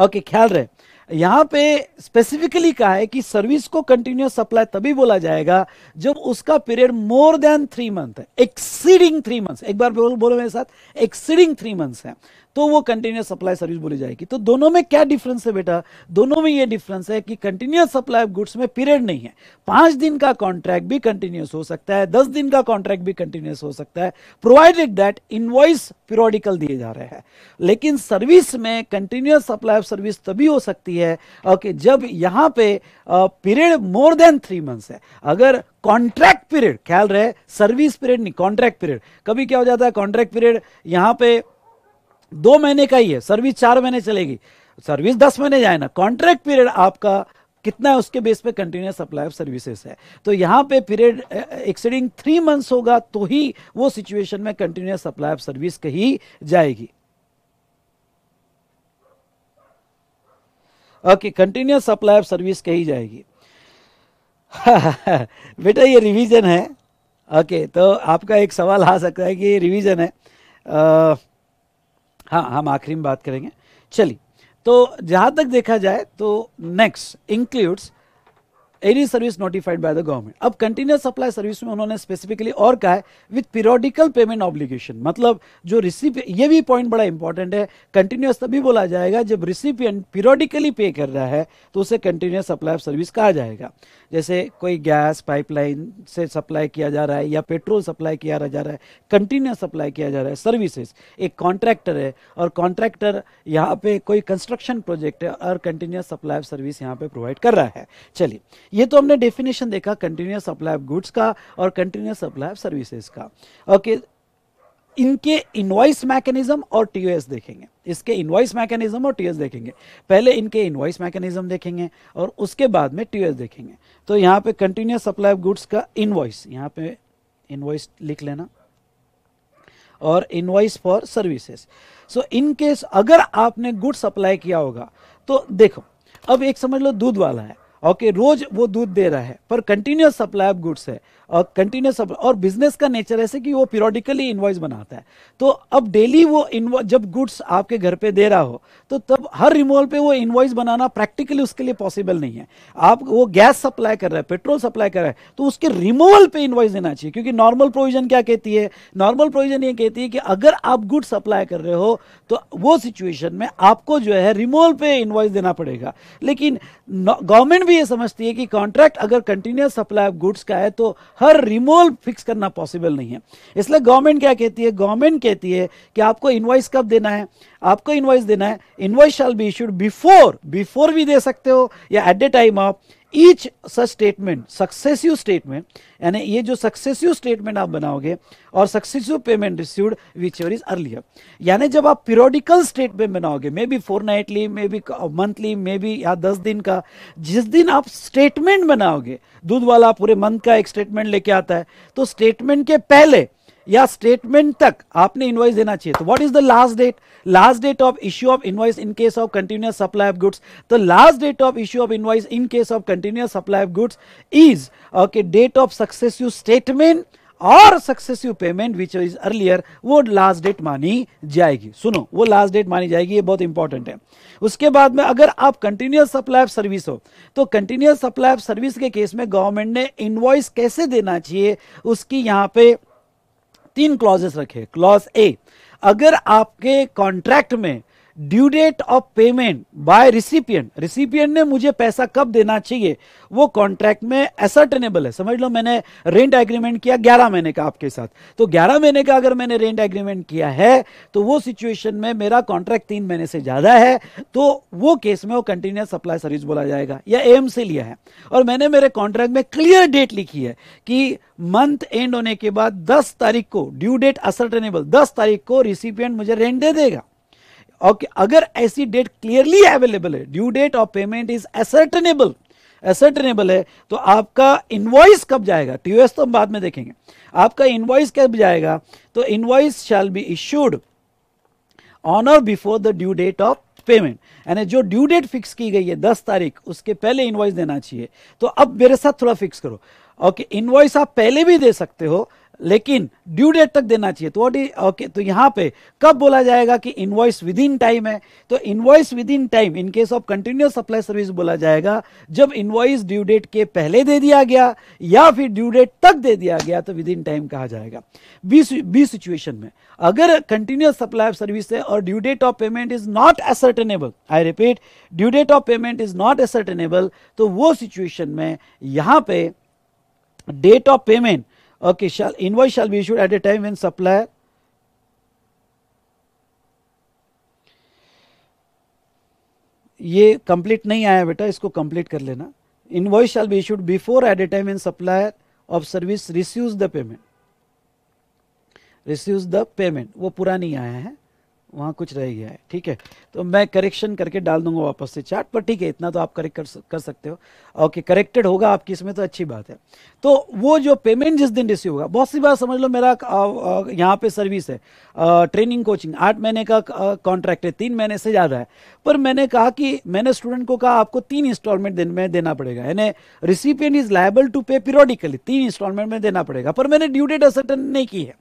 okay ख्याल रहे यहां पे स्पेसिफिकली कहा है कि सर्विस को कंटिन्यूस सप्लाई तभी बोला जाएगा जब उसका period more than three month है एक्सीडिंग थ्री मंथ एक बार बोलो मेरे साथ एक्सीडिंग थ्री मंथ्स है तो वो कंटिन्यूस सप्लाई सर्विस बोली जाएगी तो दोनों में क्या डिफरेंस है बेटा दोनों में ये डिफरेंस है कि कंटिन्यूस सप्लाई ऑफ गुड्स में पीरियड नहीं है पांच दिन का कॉन्ट्रैक्ट भी कंटिन्यूस हो सकता है दस दिन का कॉन्ट्रैक्ट भी कंटिन्यूस हो सकता है प्रोवाइडेड दैट इनवॉइस पीरियोडिकल दिए जा रहे हैं लेकिन सर्विस में कंटिन्यूस सप्लाई ऑफ सर्विस तभी हो सकती है ओके जब यहाँ पे period more than three months है अगर कॉन्ट्रैक्ट पीरियड ख्याल रहे सर्विस पीरियड नहीं कॉन्ट्रैक्ट पीरियड कभी क्या हो जाता है कॉन्ट्रैक्ट पीरियड यहाँ पे दो महीने का ही है सर्विस चार महीने चलेगी सर्विस दस महीने जाए ना कॉन्ट्रैक्ट पीरियड आपका कितना है उसके बेस पे कंटिन्यूस सप्लाई ऑफ सर्विसेज है तो यहाँ पे पीरियड एक्सीडिंग थ्री मंथ्स होगा तो ही वो सिचुएशन में कंटिन्यूस सप्लाई ऑफ सर्विस कही जाएगी okay continuous supply of service कही जाएगी बेटा ये रिवीजन है ओके okay, तो आपका एक सवाल आ सकता है कि रिवीजन है आ, हाँ हम आखिरी में बात करेंगे चलिए तो जहां तक देखा जाए तो next includes any service notified by the government अब कंटिन्यूस सप्लाई सर्विस में उन्होंने स्पेसिफिकली और कहा है विथ पीरियोडिकल पेमेंट ऑब्लिगेशन मतलब जो रिसिप ये भी पॉइंट बड़ा इंपॉर्टेंट है कंटिन्यूस तभी बोला जाएगा जब रिसिपियंट पीरियोडिकली पे कर रहा है तो उसे कंटिन्यूस सप्लाई ऑफ सर्विस कहा जाएगा जैसे कोई गैस पाइपलाइन से सप्लाई किया जा रहा है या पेट्रोल सप्लाई किया जा रहा है कंटिन्यूस सप्लाई किया जा रहा है सर्विसेज एक कॉन्ट्रैक्टर है और कॉन्ट्रैक्टर यहाँ पे कोई कंस्ट्रक्शन प्रोजेक्ट है और कंटिन्यूस सप्लाई ऑफ सर्विस यहाँ पे प्रोवाइड कर रहा है चलिए ये तो हमने डेफिनेशन देखा कंटिन्यूस सप्लाई ऑफ गुड्स का और कंटिन्यूस सप्लाई ऑफ सर्विसेज का ओके इनके इनवाइस मैकेनिज्म और टीओएस देखेंगे इसके इनवाइस मैकेनिज्म और टीओएस देखेंगे पहले इनके इनवाइस मैकेनिज्म देखेंगे और उसके बाद में टीओएस देखेंगे तो यहां पे कंटिन्यूस सप्लाई ऑफ गुड्स का इनवाइस यहां पे इनवाइस लिख लेना और invoice for services so in case अगर आपने गुड्स सप्लाई किया होगा तो देखो अब एक समझ लो दूध वाला है ओके okay, रोज वो दूध दे रहा है पर कंटिन्यूस सप्लाई ऑफ गुड्स है और कंटिन्यूस और बिजनेस का नेचर ऐसे कि वो पीरियोडिकली इन्वॉइस बनाता है तो अब डेली वो जब गुड्स आपके घर पे दे रहा हो तो तब हर रिमोल पे वो इन्वॉइस बनाना प्रैक्टिकली उसके लिए पॉसिबल नहीं है आप वो गैस सप्लाई कर रहा है पेट्रोल सप्लाई कर रहा है तो उसके रिमोवल पे इन्वॉइस देना चाहिए क्योंकि नॉर्मल प्रोविजन क्या कहती है नॉर्मल प्रोविजन ये कहती है कि अगर आप गुड्स सप्लाई कर रहे हो तो वो सिचुएशन में आपको जो है रिमोवल पे इन्वॉइस देना पड़ेगा लेकिन गवर्नमेंट भी ये समझती है कि कॉन्ट्रैक्ट अगर कंटिन्यूस सप्लाई ऑफ गुड्स का है तो हर रिमोल फिक्स करना पॉसिबल नहीं है इसलिए गवर्नमेंट क्या कहती है गवर्नमेंट कहती है कि आपको इन्वाइस कब देना है आपको इन्वाइस देना है invoice shall be issued before before भी दे सकते हो या at the time of each such statement successive statement यानी ये जो सक्सेसिव स्टेटमेंट आप बनाओगे और successive payment received whichever is earlier यानी जब आप पीरियोडिकल स्टेटमेंट बनाओगे maybe fortnightly maybe monthly maybe या दस दिन का जिस दिन आप स्टेटमेंट बनाओगे दूध वाला पूरे मंथ का एक स्टेटमेंट लेके आता है तो स्टेटमेंट के पहले या स्टेटमेंट तक आपने इनवाइस देना चाहिए तो what is the last date last date of issue of invoice in case of continuous supply of goods the last date of issue of invoice in case of continuous supply of goods is okay date of successive statement और successive payment which is earlier वो last date मानी जाएगी सुनो वो last date मानी जाएगी ये बहुत इंपॉर्टेंट है उसके बाद में अगर आप कंटिन्यूस सप्लाई ऑफ सर्विस हो तो कंटिन्यूस सप्लाई ऑफ सर्विस के केस में गवर्नमेंट ने इनवॉइस कैसे देना चाहिए उसकी यहां पे तीन क्लॉजेस रखे क्लॉज ए अगर आपके कॉन्ट्रैक्ट में due date of payment by recipient recipient ने मुझे पैसा कब देना चाहिए वो कॉन्ट्रैक्ट में असर्टेनेबल है समझ लो मैंने रेंट एग्रीमेंट किया 11 महीने का आपके साथ तो 11 महीने का अगर मैंने रेंट एग्रीमेंट किया है तो वो सिचुएशन में मेरा कॉन्ट्रैक्ट तीन महीने से ज़्यादा है तो वो केस में वो कंटिन्यूस सप्लाई सर्विस बोला जाएगा या एम से लिया है और मैंने मेरे कॉन्ट्रैक्ट में क्लियर डेट लिखी है कि मंथ एंड होने के बाद दस तारीख को ड्यू डेट असर्टनेबल दस तारीख को रिसिपियंट मुझे रेंट दे देगा ओके अगर ऐसी डेट क्लियरली अवेलेबल है due date of payment is ascertainable ascertainable है तो आपका इनवॉइस कब जाएगा टीओएस तो हम बाद में देखेंगे आपका इनवॉइस कब जाएगा तो invoice shall be issued on और before the due date of payment यानी जो ड्यू डेट फिक्स की गई है दस तारीख उसके पहले इन्वॉइस देना चाहिए तो अब मेरे साथ थोड़ा फिक्स करो ओके इन्वॉइस आप पहले भी दे सकते हो लेकिन ड्यू डेट तक देना चाहिए तो ओके तो यहां पे कब बोला जाएगा कि इनवॉइस विद इन टाइम है तो invoice within time in case of continuous supply service बोला जाएगा जब इनवॉइस ड्यू डेट के पहले दे दिया गया या फिर ड्यू डेट तक दे दिया गया तो विद इन टाइम कहा जाएगा बी बी सिचुएशन में अगर कंटिन्यूस सप्लाई ऑफ सर्विस है और due date of payment is not ascertainable I repeat due date of payment is not ascertainable तो वो सिचुएशन में यहां पे date of payment Okay, shall invoice shall be issued at a time when supplier ये complete नहीं आया बेटा इसको कंप्लीट कर लेना invoice shall be issued before at a time and supplier of service receives the payment receives the payment वो पूरा नहीं आया है वहाँ कुछ रह गया है ठीक है तो मैं करेक्शन करके डाल दूंगा वापस से चार्ट पर ठीक है इतना तो आप करेक्ट कर, कर सकते हो ओके करेक्टेड होगा आपकी इसमें तो अच्छी बात है तो वो जो पेमेंट जिस दिन रिसीव होगा बहुत सी बात समझ लो मेरा यहाँ पे सर्विस है आ, ट्रेनिंग कोचिंग आठ महीने का कॉन्ट्रैक्ट है तीन महीने से ज़्यादा है पर मैंने कहा कि मैंने स्टूडेंट को कहा आपको तीन इंस्टॉलमेंट दिन में देना पड़ेगा यानी recipient is liable to pay periodically तीन इंस्टॉलमेंट में देना पड़ेगा पर मैंने ड्यू डेट असर्टन नहीं की है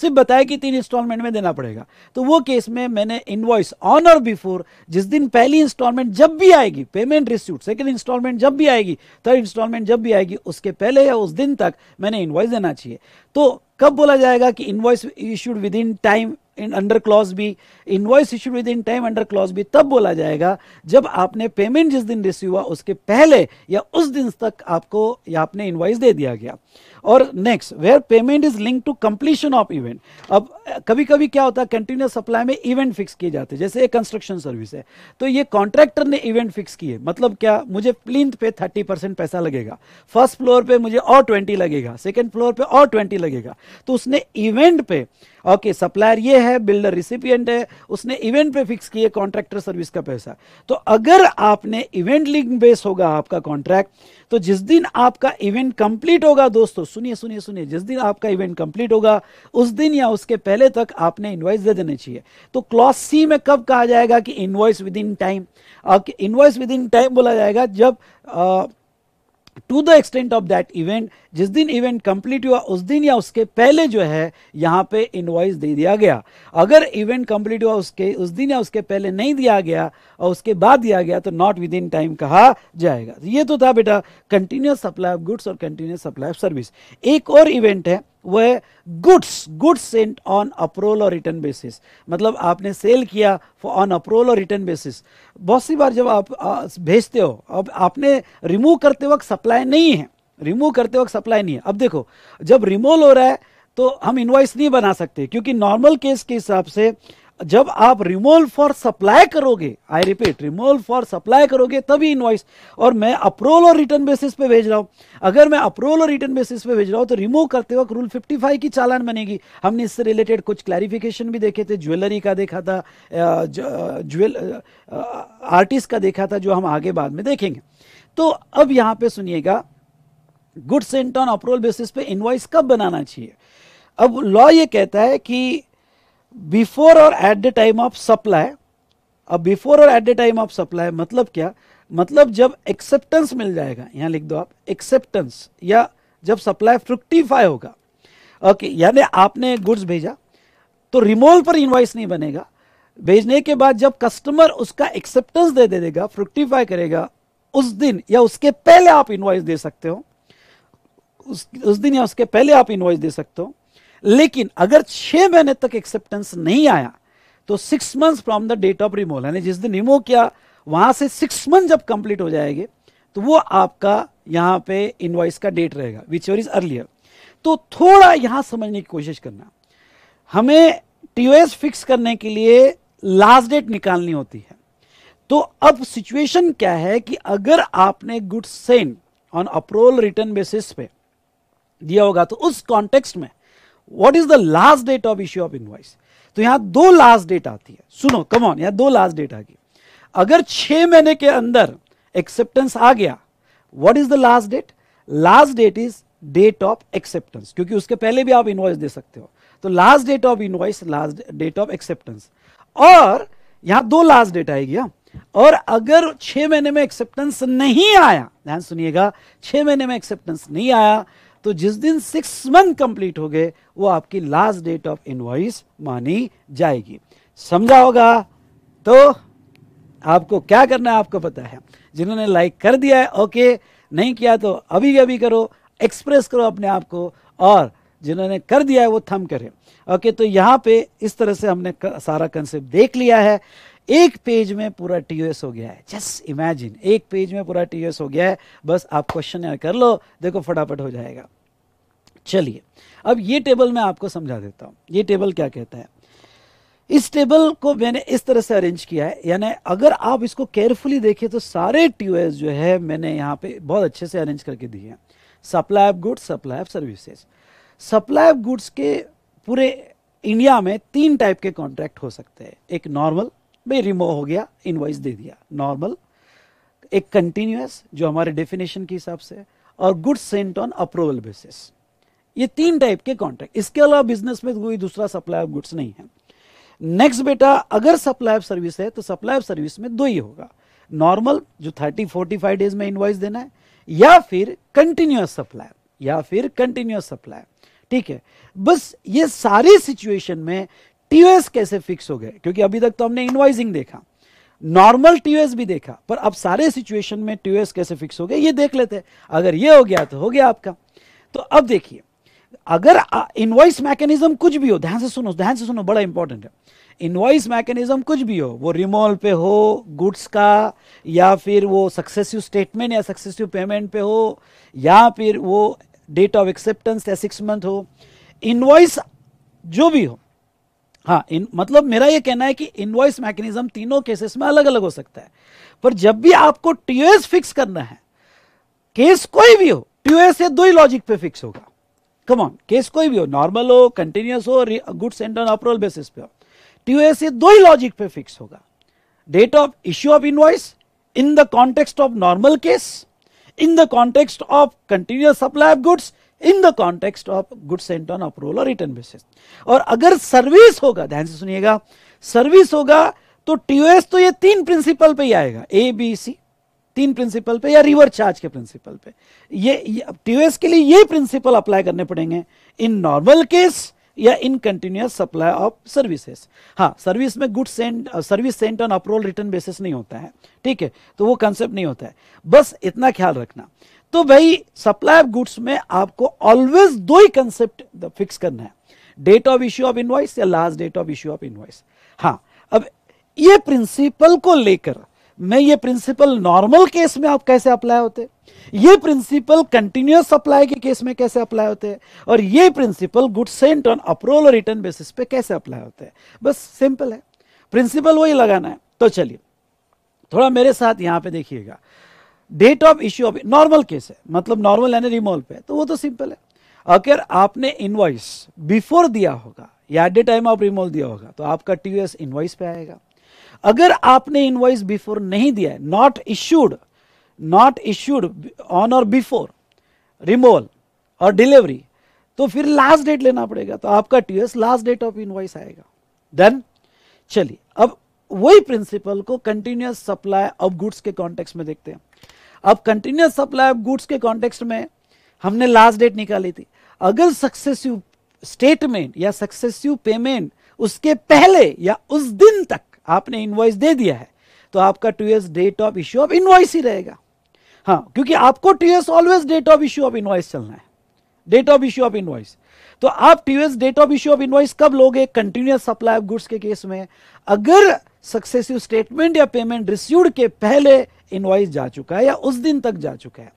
सिर्फ बताया कि तीन इंस्टॉलमेंट में देना पड़ेगा तो वो केस में मैंने इन्वॉइस ऑन और बिफोर जिस दिन पहली इंस्टॉलमेंट जब भी आएगी पेमेंट रिसीव सेकेंड इंस्टॉलमेंट जब भी आएगी थर्ड इंस्टॉलमेंट जब भी आएगी उसके पहले या उस दिन तक मैंने इन्वॉइस देना चाहिए तो कब बोला जाएगा कि invoice issued within time in under clause भी invoice issue within time under clause भी तब बोला जाएगा जब आपने पेमेंट जिस दिन रिसीव हुआ उसके पहले या उस दिन तक आपको या आपने इन्वॉइस दे दिया गया और next where payment is link to completion of event अब कभी कभी क्या होता है कंटिन्यूस सप्लाई में इवेंट फिक्स किए जाते हैं जैसे एक कंस्ट्रक्शन सर्विस है तो ये कॉन्ट्रैक्टर ने इवेंट फिक्स किए मतलब क्या मुझे प्लिंथ पे थर्टी परसेंट पैसा लगेगा फर्स्ट फ्लोर पे मुझे और ट्वेंटी लगेगा सेकंड फ्लोर पे और ट्वेंटी लगेगा तो उसने इवेंट पे ओके okay, सप्लायर ये है बिल्डर रिसिपियंट है उसने इवेंट पे फिक्स किए कॉन्ट्रैक्टर सर्विस का पैसा तो अगर आपने इवेंट लिंक बेस होगा आपका कॉन्ट्रैक्ट तो जिस दिन आपका इवेंट कंप्लीट होगा दोस्तों सुनिए सुनिए सुनिए जिस दिन आपका इवेंट कंप्लीट होगा उस दिन या उसके पहले तक आपने इन्वाइस दे देने चाहिए तो क्लॉस सी में कब कहा जाएगा कि invoice within time invoice within time बोला जाएगा जब to the extent of that event जिस दिन इवेंट कंप्लीट हुआ उस दिन या उसके पहले जो है यहाँ पे इनवॉइस दे दिया गया अगर इवेंट कंप्लीट हुआ उसके उस दिन या उसके पहले नहीं दिया गया और उसके बाद दिया गया तो नॉट विद इन टाइम कहा जाएगा तो ये तो था बेटा कंटिन्यूस सप्लाई ऑफ गुड्स और कंटिन्यूस सप्लाई ऑफ सर्विस एक और इवेंट है वह goods goods sent on approval और रिटर्न बेसिस मतलब आपने सेल किया ऑन अप्रोल और रिटर्न बेसिस बहुत सी बार जब आप भेजते हो अब आपने रिमूव करते वक्त सप्लाई नहीं है रिमूव करते वक्त सप्लाई नहीं है अब देखो जब रिमूवल हो रहा है तो हम इन्वाइस नहीं बना सकते क्योंकि नॉर्मल केस के हिसाब से जब आप रिमोल फॉर सप्लाई करोगे I repeat removal for supply करोगे तभी इन्वाइस और मैं अप्रोल और रिटर्न बेसिस पे भेज रहा हूं अगर मैं अप्रोल और रिटर्न बेसिस पे भेज रहा हूं तो रिमूव करते वक्त रूल 55 की चालान बनेगी हमने इससे रिलेटेड कुछ क्लैरिफिकेशन भी देखे थे ज्वेलरी का देखा था ज्वेल आर्टिस्ट का देखा था जो हम आगे बाद में देखेंगे तो अब यहां पर सुनिएगा good sent on approval basis पे इनवाइस कब बनाना चाहिए अब लॉ ये कहता है कि बिफोर और at the time of supply अब बिफोर और at the time of supply मतलब क्या मतलब जब एक्सेप्टेंस मिल जाएगा यहां लिख दो आप एक्सेप्टेंस या जब सप्लाई फ्रुक्टिफाई होगा ओके यानी आपने गुड्स भेजा तो रिमोल पर इनवाइस नहीं बनेगा भेजने के बाद जब कस्टमर उसका एक्सेप्टेंस दे दे देगा फ्रुक्टिफाई करेगा उस दिन या उसके पहले आप इनवाइस दे सकते हो उस उस दिन या उसके पहले आप इन्वॉइस दे सकते हो लेकिन अगर छह महीने तक एक्सेप्टेंस नहीं आया तो six months from the date of removal यानी जिस दिन रिमूव किया वहां से सिक्स मंथ जब कंप्लीट हो जाएंगे तो वो आपका यहां पे इनवाइस का डेट रहेगा विच ओर इज अर्लियर तो थोड़ा यहां समझने की कोशिश करना हमें टीओएस फिक्स करने के लिए लास्ट डेट निकालनी होती है तो अब सिचुएशन क्या है कि अगर आपने good sent on approval return basis पे दिया होगा तो उस कॉन्टेक्स्ट में what is the last date of issue of invoice तो यहां दो लास्ट डेट आती है सुनो कम ऑन यहां दो लास्ट डेट आ गई अगर छह महीने के अंदर एक्सेप्टेंस आ गया what is the last date last date is date of acceptance क्योंकि उसके पहले भी आप इनवॉइस दे सकते हो तो last date of invoice last date of acceptance और यहां दो लास्ट डेट आएगी हाँ। और अगर छह महीने में एक्सेप्टेंस नहीं आया ध्यान सुनिएगा छह महीने में एक्सेप्टेंस नहीं आया तो जिस दिन सिक्स मंथ कंप्लीट हो गए वो आपकी लास्ट डेट ऑफ इनवॉइस मानी जाएगी समझा होगा तो आपको क्या करना है आपको पता है जिन्होंने लाइक कर दिया है ओके नहीं किया तो अभी अभी करो एक्सप्रेस करो अपने आप को और जिन्होंने कर दिया है वो थम करें ओके तो यहाँ पे इस तरह से हमने सारा कंसेप्ट देख लिया है एक पेज में पूरा टी हो गया है जस्ट इमेजिन एक पेज में पूरा टी हो गया है बस आप क्वेश्चन कर लो देखो फटाफट हो जाएगा चलिए अब ये टेबल मैं आपको समझा देता हूँ ये टेबल क्या कहता है इस टेबल को मैंने इस तरह से अरेंज किया है यानी अगर आप इसको केयरफुली देखें तो सारे ट्यूएस जो है मैंने यहाँ पे बहुत अच्छे से अरेंज करके दिए हैं supply of goods supply of services supply of goods के पूरे इंडिया में तीन टाइप के कॉन्ट्रैक्ट हो सकते हैं एक नॉर्मल भाई रिमो हो गया इनवॉइस दे दिया नॉर्मल एक कंटिन्यूस जो हमारे डेफिनेशन के हिसाब से और goods sent on approval basis ये तीन टाइप के कॉन्ट्रैक्ट इसके अलावा बिजनेस में कोई दूसरा सप्लाई ऑफ गुड्स नहीं है नेक्स्ट बेटा अगर सप्लाई ऑफ सर्विस है तो सप्लाई ऑफ सर्विस में दो ही होगा नॉर्मल जो फोर्टी फाइव डेज में इनवॉइस देना है या फिर कंटिन्यूस सप्लाई या फिर कंटिन्यूस सप्लाई ठीक है बस ये सारी सिचुएशन में टीओएस कैसे फिक्स हो गए क्योंकि अभी तक तो हमने इनवाइजिंग देखा नॉर्मल टीओएस भी देखा पर अब सारे सिचुएशन में टीओएस कैसे फिक्स हो गए ये देख लेते हैं अगर ये हो गया तो हो गया आपका तो अब देखिए अगर इनवॉइस मैकेनिज्म कुछ भी हो ध्यान से सुनो ध्यान से सुनो बड़ा इंपॉर्टेंट है इनवॉइस मैकेनिज्म कुछ भी हो वो रिमोल पे हो गुड्स का या फिर वो सक्सेसिव स्टेटमेंट या सक्सेसिव पेमेंट पे हो या फिर वो डेट ऑफ एक्सेप्टेंस या सिक्स मंथ हो इनवॉइस जो भी हो हाँ इन मतलब मेरा ये कहना है कि इनवॉइस मैकेनिज्म तीनों केसेस में अलग अलग हो सकता है पर जब भी आपको टीओएस फिक्स करना है केस कोई भी हो टीओएस ये दो ही लॉजिक पे फिक्स होगा कम ऑन केस कोई भी हो नॉर्मल हो कंटिन्यूस हो goods and on approval basis पे हो टीओएसए दो ही लॉजिक पे फिक्स होगा date of issue of invoice in the context of normal case in the context of continuous supply of goods in the context of good sent on approval और return basis और अगर service होगा ध्यान से सुनिएगा service होगा तो TOS तो ये तीन प्रिंसिपल पे ही आएगा ए बी सी तीन प्रिंसिपल पे या रिवर्स चार्ज के प्रिंसिपल पे ये टीओएस के लिए ये प्रिंसिपल अप्लाई करने पड़ेंगे इन नॉर्मल केस या in continuous supply of services हाँ सर्विस में good send service sent on approval return basis नहीं होता है ठीक है तो वो कंसेप्ट नहीं होता है बस इतना ख्याल रखना तो भाई सप्लाई ऑफ गुड्स में आपको ऑलवेज दो ही कंसेप्ट फिक्स करना है date of issue of invoice या last date of issue of invoice हाँ अब ये प्रिंसिपल को लेकर मैं ये प्रिंसिपल नॉर्मल केस में आप कैसे अप्लाई होते ये प्रिंसिपल कंटिन्यूस सप्लाई के केस में कैसे अप्लाई होते हैं और ये principle good sent on approval और रिटर्न बेसिस पे कैसे अप्लाई होते हैं बस सिंपल है प्रिंसिपल वही लगाना है तो चलिए थोड़ा मेरे साथ यहां पे देखिएगा date of issue of normal case है मतलब नॉर्मल यानी रिमोल पे तो वो तो सिंपल है अगर आपने इनवॉइस बिफोर दिया होगा या at the time of removal दिया होगा तो आपका टीवीएस इनवाइस इनवॉइस पे आएगा अगर आपने इनवॉइस बिफोर नहीं दिया है not issued not issued on और बिफोर रिमोवल और डिलीवरी तो फिर लास्ट डेट लेना पड़ेगा तो आपका TS last date of invoice आएगा देन चलिए अब वही प्रिंसिपल को कंटिन्यूस सप्लाई ऑफ गुड्स के कॉन्टेक्स्ट में देखते हैं अब कंटिन्यूस सप्लाई ऑफ गुड्स के कॉन्टेक्स्ट में हमने लास्ट डेट निकाली थी अगर सक्सेसिव स्टेटमेंट या सक्सेसिव पेमेंट उसके पहले या उस दिन तक आपने इन्वॉइस दे दिया है तो आपका two years date of issue of invoice ही रहेगा हाँ क्योंकि आपको two years always date of issue of invoice चलना है date of issue of invoice तो आप two years date of issue of invoice कब लोगे कंटिन्यूस सप्लाई ऑफ गुड्स के केस में अगर सक्सेसिव स्टेटमेंट या पेमेंट रिसीव्ड के पहले इन्वॉइस जा चुका है या उस दिन तक जा चुका है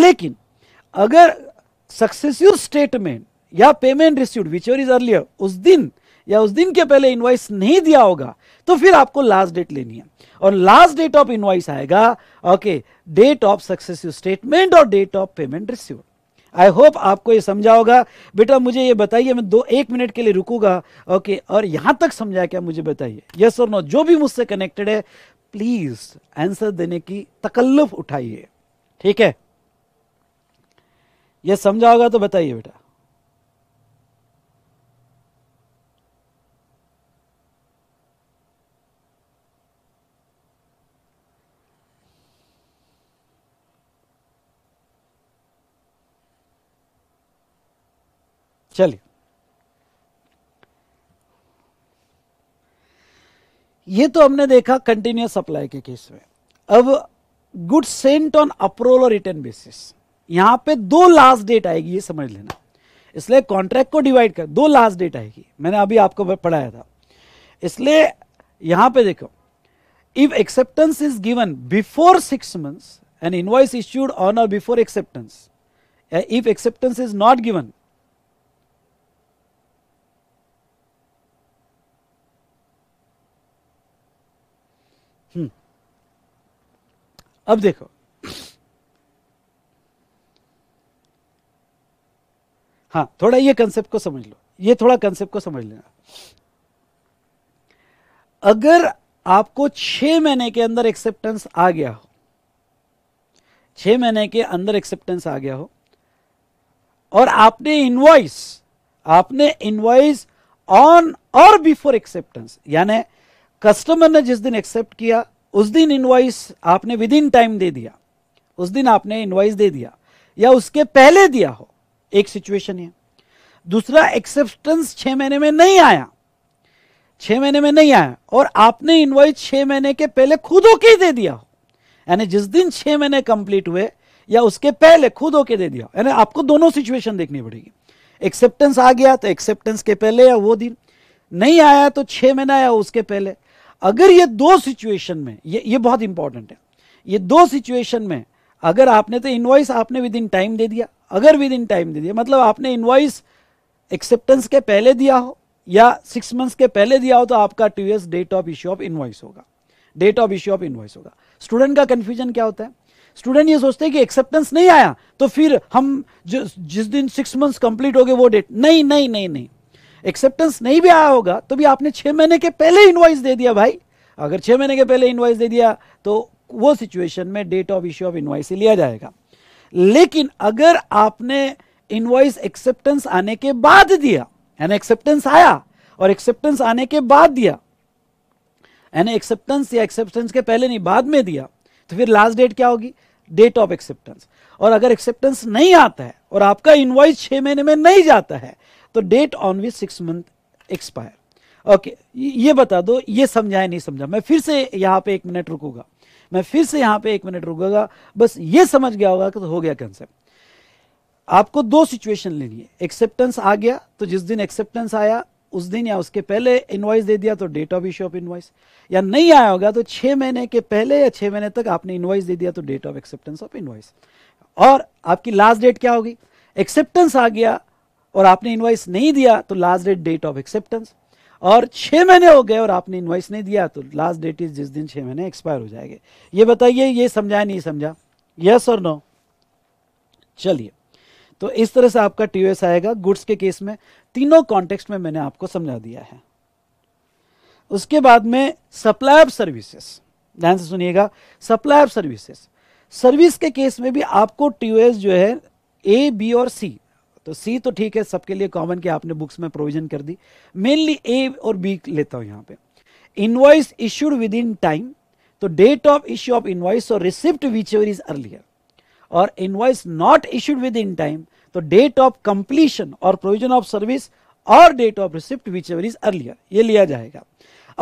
लेकिन अगर सक्सेसिव स्टेटमेंट या payment received whichever is earlier उस दिन या उस दिन के पहले इन्वॉइस नहीं दिया होगा तो फिर आपको लास्ट डेट लेनी है और लास्ट डेट ऑफ इनवाइस आएगा okay date of successive statement और date of payment receive I hope आपको ये समझा होगा बेटा मुझे ये बताइए मैं दो एक मिनट के लिए रुकूंगा ओके और यहां तक समझाया क्या मुझे बताइए यस और नो जो भी मुझसे कनेक्टेड है प्लीज आंसर देने की तकल्लुफ उठाइए ठीक है यह समझा होगा तो बताइए बेटा चलिए ये तो हमने देखा कंटिन्यूस सप्लाई के केस में अब गुड सेंट ऑन अप्रूवल और रिटर्न बेसिस यहां पे दो लास्ट डेट आएगी ये समझ लेना इसलिए कॉन्ट्रैक्ट को डिवाइड कर दो लास्ट डेट आएगी मैंने अभी आपको पढ़ाया था इसलिए यहां पे देखो if acceptance is given before six months and invoice issued on और before acceptance if acceptance is not given अब देखो हाँ थोड़ा ये कंसेप्ट को समझ लो ये थोड़ा कंसेप्ट को समझ लेना अगर आपको छह महीने के अंदर एक्सेप्टेंस आ गया हो छह महीने के अंदर एक्सेप्टेंस आ गया हो और आपने इनवॉइस आपने इनवॉइस ऑन और बिफोर एक्सेप्टेंस यानी कस्टमर ने जिस दिन एक्सेप्ट किया उस दिन इनवाइस आपने विद इन टाइम दे दिया उस दिन आपने इनवाइस दे दिया या उसके पहले दिया हो एक सिचुएशन है दूसरा एक्सेप्टेंस छह महीने में नहीं आया छह महीने में नहीं आया और आपने इनवाइस छह महीने के पहले खुद होके दे दिया हो यानी जिस दिन छह महीने कंप्लीट हुए या उसके पहले खुद होके दे दिया यानी आपको दोनों सिचुएशन देखनी पड़ेगी एक्सेप्टेंस आ गया तो एक्सेप्टेंस के पहले या वो दिन नहीं आया तो छह महीना या उसके पहले अगर ये दो सिचुएशन में ये ये बहुत इंपॉर्टेंट है ये दो सिचुएशन में अगर आपने तो इन्वॉइस आपने विद इन टाइम दे दिया अगर विद इन टाइम दे दिया मतलब आपने इन्वॉइस एक्सेप्टेंस के पहले दिया हो या सिक्स मंथ्स के पहले दिया हो तो आपका two years date of issue of invoice होगा date of issue of invoice होगा स्टूडेंट का कन्फ्यूजन क्या होता है स्टूडेंट ये सोचते हैं कि एक्सेप्टेंस नहीं आया तो फिर हम जिस दिन सिक्स मंथ्स कंप्लीट हो गए वो डेट नहीं नहीं नहीं नहीं एक्सेप्टेंस नहीं भी आया होगा तो भी आपने छह महीने के पहले इन्वाइस दे दिया भाई अगर छह महीने के पहले इन्वाइस दे दिया तो वो सिचुएशन में date of issue of invoice लिया जाएगा लेकिन अगर आपने इन्वाइस एक्सेप्टेंस आने के बाद दिया यानी एक्सेप्टेंस आया और एक्सेप्टेंस आने के बाद दिया यानी एक्सेप्टेंस या एक्सेप्टेंस के पहले नहीं बाद में दिया तो फिर लास्ट डेट क्या होगी डेट ऑफ एक्सेप्टेंस और अगर एक्सेप्टेंस नहीं आता है और आपका इन्वाइस छह महीने में नहीं जाता है तो date on which six month expire okay ये बता दो ये समझाए नहीं समझा मैं फिर से यहाँ पे एक मिनट रुकूंगा मैं फिर से यहाँ पे एक मिनट रुकूंगा बस ये समझ गया होगा कि तो हो गया कंसेप्ट आपको दो सिचुएशन लेनी है एक्सेप्टेंस आ गया तो जिस दिन एक्सेप्टेंस आया उस दिन या उसके पहले इनवाइस दे दिया तो date of issue of invoice या नहीं आया होगा तो छह महीने के पहले या छह महीने तक आपने इन्वाइस दे दिया तो date of acceptance of invoice और आपकी लास्ट डेट क्या होगी एक्सेप्टेंस आ गया और आपने इन्वाइस नहीं दिया तो last date date of acceptance और छह महीने हो गए और आपने इन्वाइस नहीं दिया तो लास्ट डेट इज जिस दिन छह महीने एक्सपायर हो जाएंगे ये बताइए ये समझाया नहीं समझा यस और नो चलिए तो इस तरह से आपका टी आएगा गुड्स के केस में तीनों कॉन्टेक्स्ट में मैंने आपको समझा दिया है उसके बाद में सप्लाई ऑफ सर्विसेस ध्यान से सुनिएगा सप्लाई ऑफ सर्विसेस सर्विस के केस में भी आपको टी जो है ए बी और सी तो सी तो ठीक है सबके लिए कॉमन की आपने बुक्स में प्रोविजन कर दी मेनली ए और बी लेता हूं यहां पे invoice issued within time तो date of issue of invoice और receipt whichever is earlier और invoice not issued within time तो डेट ऑफ कंप्लीशन और प्रोविजन ऑफ सर्विस और date of receipt whichever is earlier ये लिया जाएगा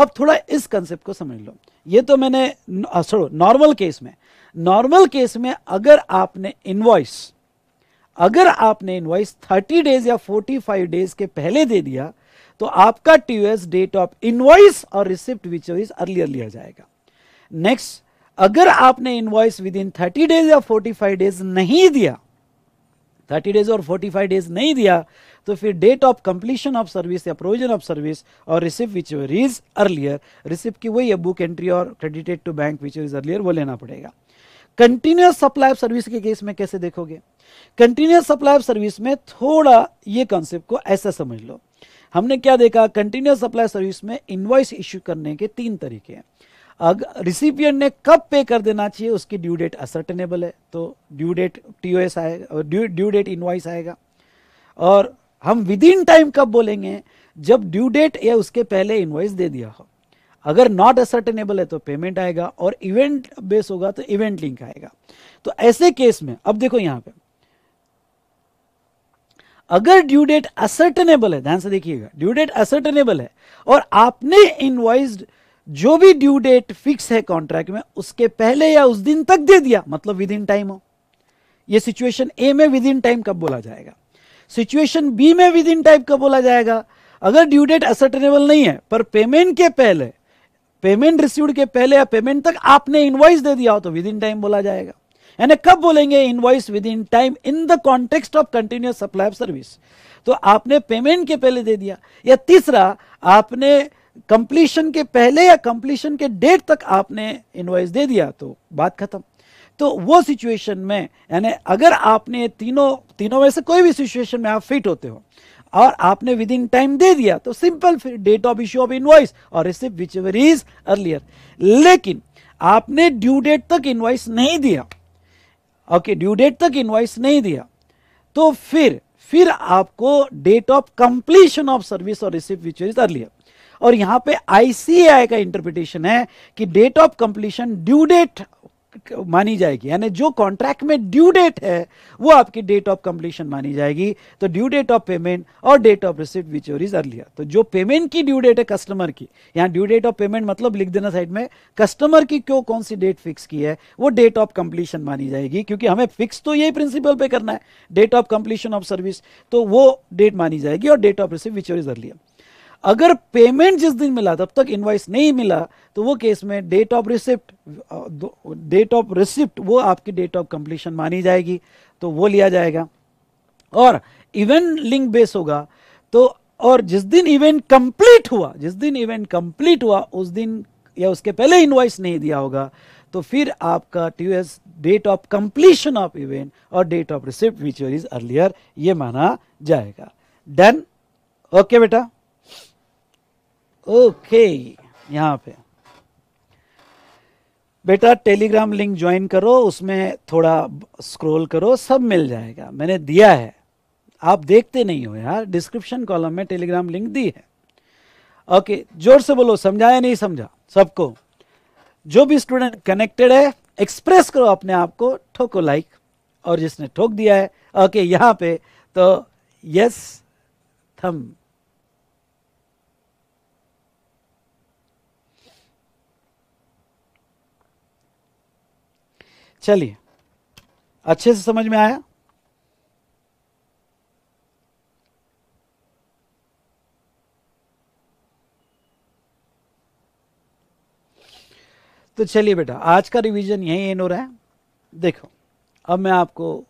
अब थोड़ा इस कंसेप्ट को समझ लो ये तो मैंने नॉर्मल केस में नॉर्मल केस में अगर आपने इन्वॉइस अगर आपने इनवाइस 30 डेज या 45 डेज के पहले दे दिया तो आपका टीओएस डेट ऑफ इनवाइस और रिसिप्ट विच ऑइस अर्लियर लिया जाएगा नेक्स्ट अगर आपने इनवाइस विद इन 30 डेज या 45 डेज नहीं दिया 30 डेज और 45 डेज नहीं दिया तो फिर date of completion of service या प्रोविजन ऑफ सर्विस और receipt which is earlier receipt की वही बुक एंट्री और credited to bank which is earlier वो लेना पड़ेगा कंटिन्यूस सप्लाई ऑफ सर्विस के केस में कैसे देखोगे कंटिन्यूस सप्लाई ऑफ सर्विस में थोड़ा ये कॉन्सेप्ट को ऐसा समझ लो हमने क्या देखा कंटिन्यूस सप्लाई सर्विस में इन्वॉइस इश्यू करने के तीन तरीके हैं अगर रिसिपियंट ने कब पे कर देना चाहिए उसकी ड्यू डेट असर्टेनेबल है तो ड्यू डेट टी आएगा और ड्यू डेट इन्वाइस आएगा और हम विद इन टाइम कब बोलेंगे जब ड्यू डेट या उसके पहले इन्वाइस दे दिया हो अगर नॉट असर्टेनेबल है तो पेमेंट आएगा और इवेंट बेस होगा तो इवेंट लिंक आएगा तो ऐसे केस में अब देखो यहाँ पे अगर ड्यू डेट असर्टेनेबल है ध्यान से देखिएगा ड्यू डेट असर्टेनेबल है और आपने इनवाइज जो भी ड्यू डेट फिक्स है कॉन्ट्रैक्ट में उसके पहले या उस दिन तक दे दिया मतलब विद इन टाइम हो यह सिचुएशन ए में विद इन टाइम कब बोला जाएगा सिचुएशन बी में विद इन टाइम कब बोला जाएगा अगर ड्यू डेट असर्टेनेबल नहीं है पर पेमेंट के पहले पेमेंट रिसीव के पहले या पेमेंट तक आपने इनवाइस दे दिया हो तो विद इन टाइम बोला जाएगा यानी कब बोलेंगे invoice within time in the context of continuous supply of service तो आपने पेमेंट के पहले दे दिया या तीसरा आपने कंप्लीशन के पहले या कंप्लीशन के डेट तक आपने इनवॉइस दे दिया तो बात खत्म तो वो सिचुएशन में यानी अगर आपने तीनों तीनों में से कोई भी सिचुएशन में आप फिट होते हो और आपने विद इन टाइम दे दिया तो simple date of issue of invoice और receipt whichever is earlier लेकिन आपने ड्यू डेट तक इनवॉइस नहीं दिया ओके ड्यू डेट तक इनवाइस नहीं दिया तो फिर फिर आपको date of completion of service और रिसिप्ट विच इज अर्लियर और यहां पे आईसीए का इंटरप्रिटेशन है कि date of completion due date मानी जाएगी यानी जो कॉन्ट्रैक्ट में ड्यू डेट है वो आपकी डेट ऑफ कंप्लीशन मानी जाएगी तो ड्यू डेट ऑफ पेमेंट और date of receipt whichever is earlier तो जो पेमेंट की ड्यू डेट है कस्टमर की यहाँ ड्यू डेट ऑफ पेमेंट मतलब लिख देना साइड में कस्टमर की क्यों कौन सी डेट फिक्स की है वो डेट ऑफ कंप्लीशन मानी जाएगी क्योंकि हमें फिक्स तो यही प्रिंसिपल पे करना है date of completion of service तो वो डेट मानी जाएगी और date of receipt whichever is earlier अगर पेमेंट जिस दिन मिला तब तक इन्वाइस नहीं मिला तो वो केस में date of receipt date of receipt वो आपकी डेट ऑफ कंप्लीशन मानी जाएगी तो वो लिया जाएगा और इवेंट लिंक बेस होगा तो और जिस दिन इवेंट कंप्लीट हुआ जिस दिन इवेंट कंप्लीट हुआ उस दिन या उसके पहले इन्वाइस नहीं दिया होगा तो फिर आपका T S date of completion of event और date of receipt which is earlier ये माना जाएगा डन ओके okay बेटा ओके यहाँ पे बेटा टेलीग्राम लिंक ज्वाइन करो उसमें थोड़ा स्क्रॉल करो सब मिल जाएगा मैंने दिया है आप देखते नहीं हो यार डिस्क्रिप्शन कॉलम में टेलीग्राम लिंक दी है ओके जोर से बोलो समझाया नहीं समझा सबको जो भी स्टूडेंट कनेक्टेड है एक्सप्रेस करो अपने आप को ठोको लाइक और जिसने ठोक दिया है ओके यहाँ पे तो यस थम चलिए अच्छे से समझ में आया तो चलिए बेटा आज का रिवीजन यही एन हो रहा है देखो अब मैं आपको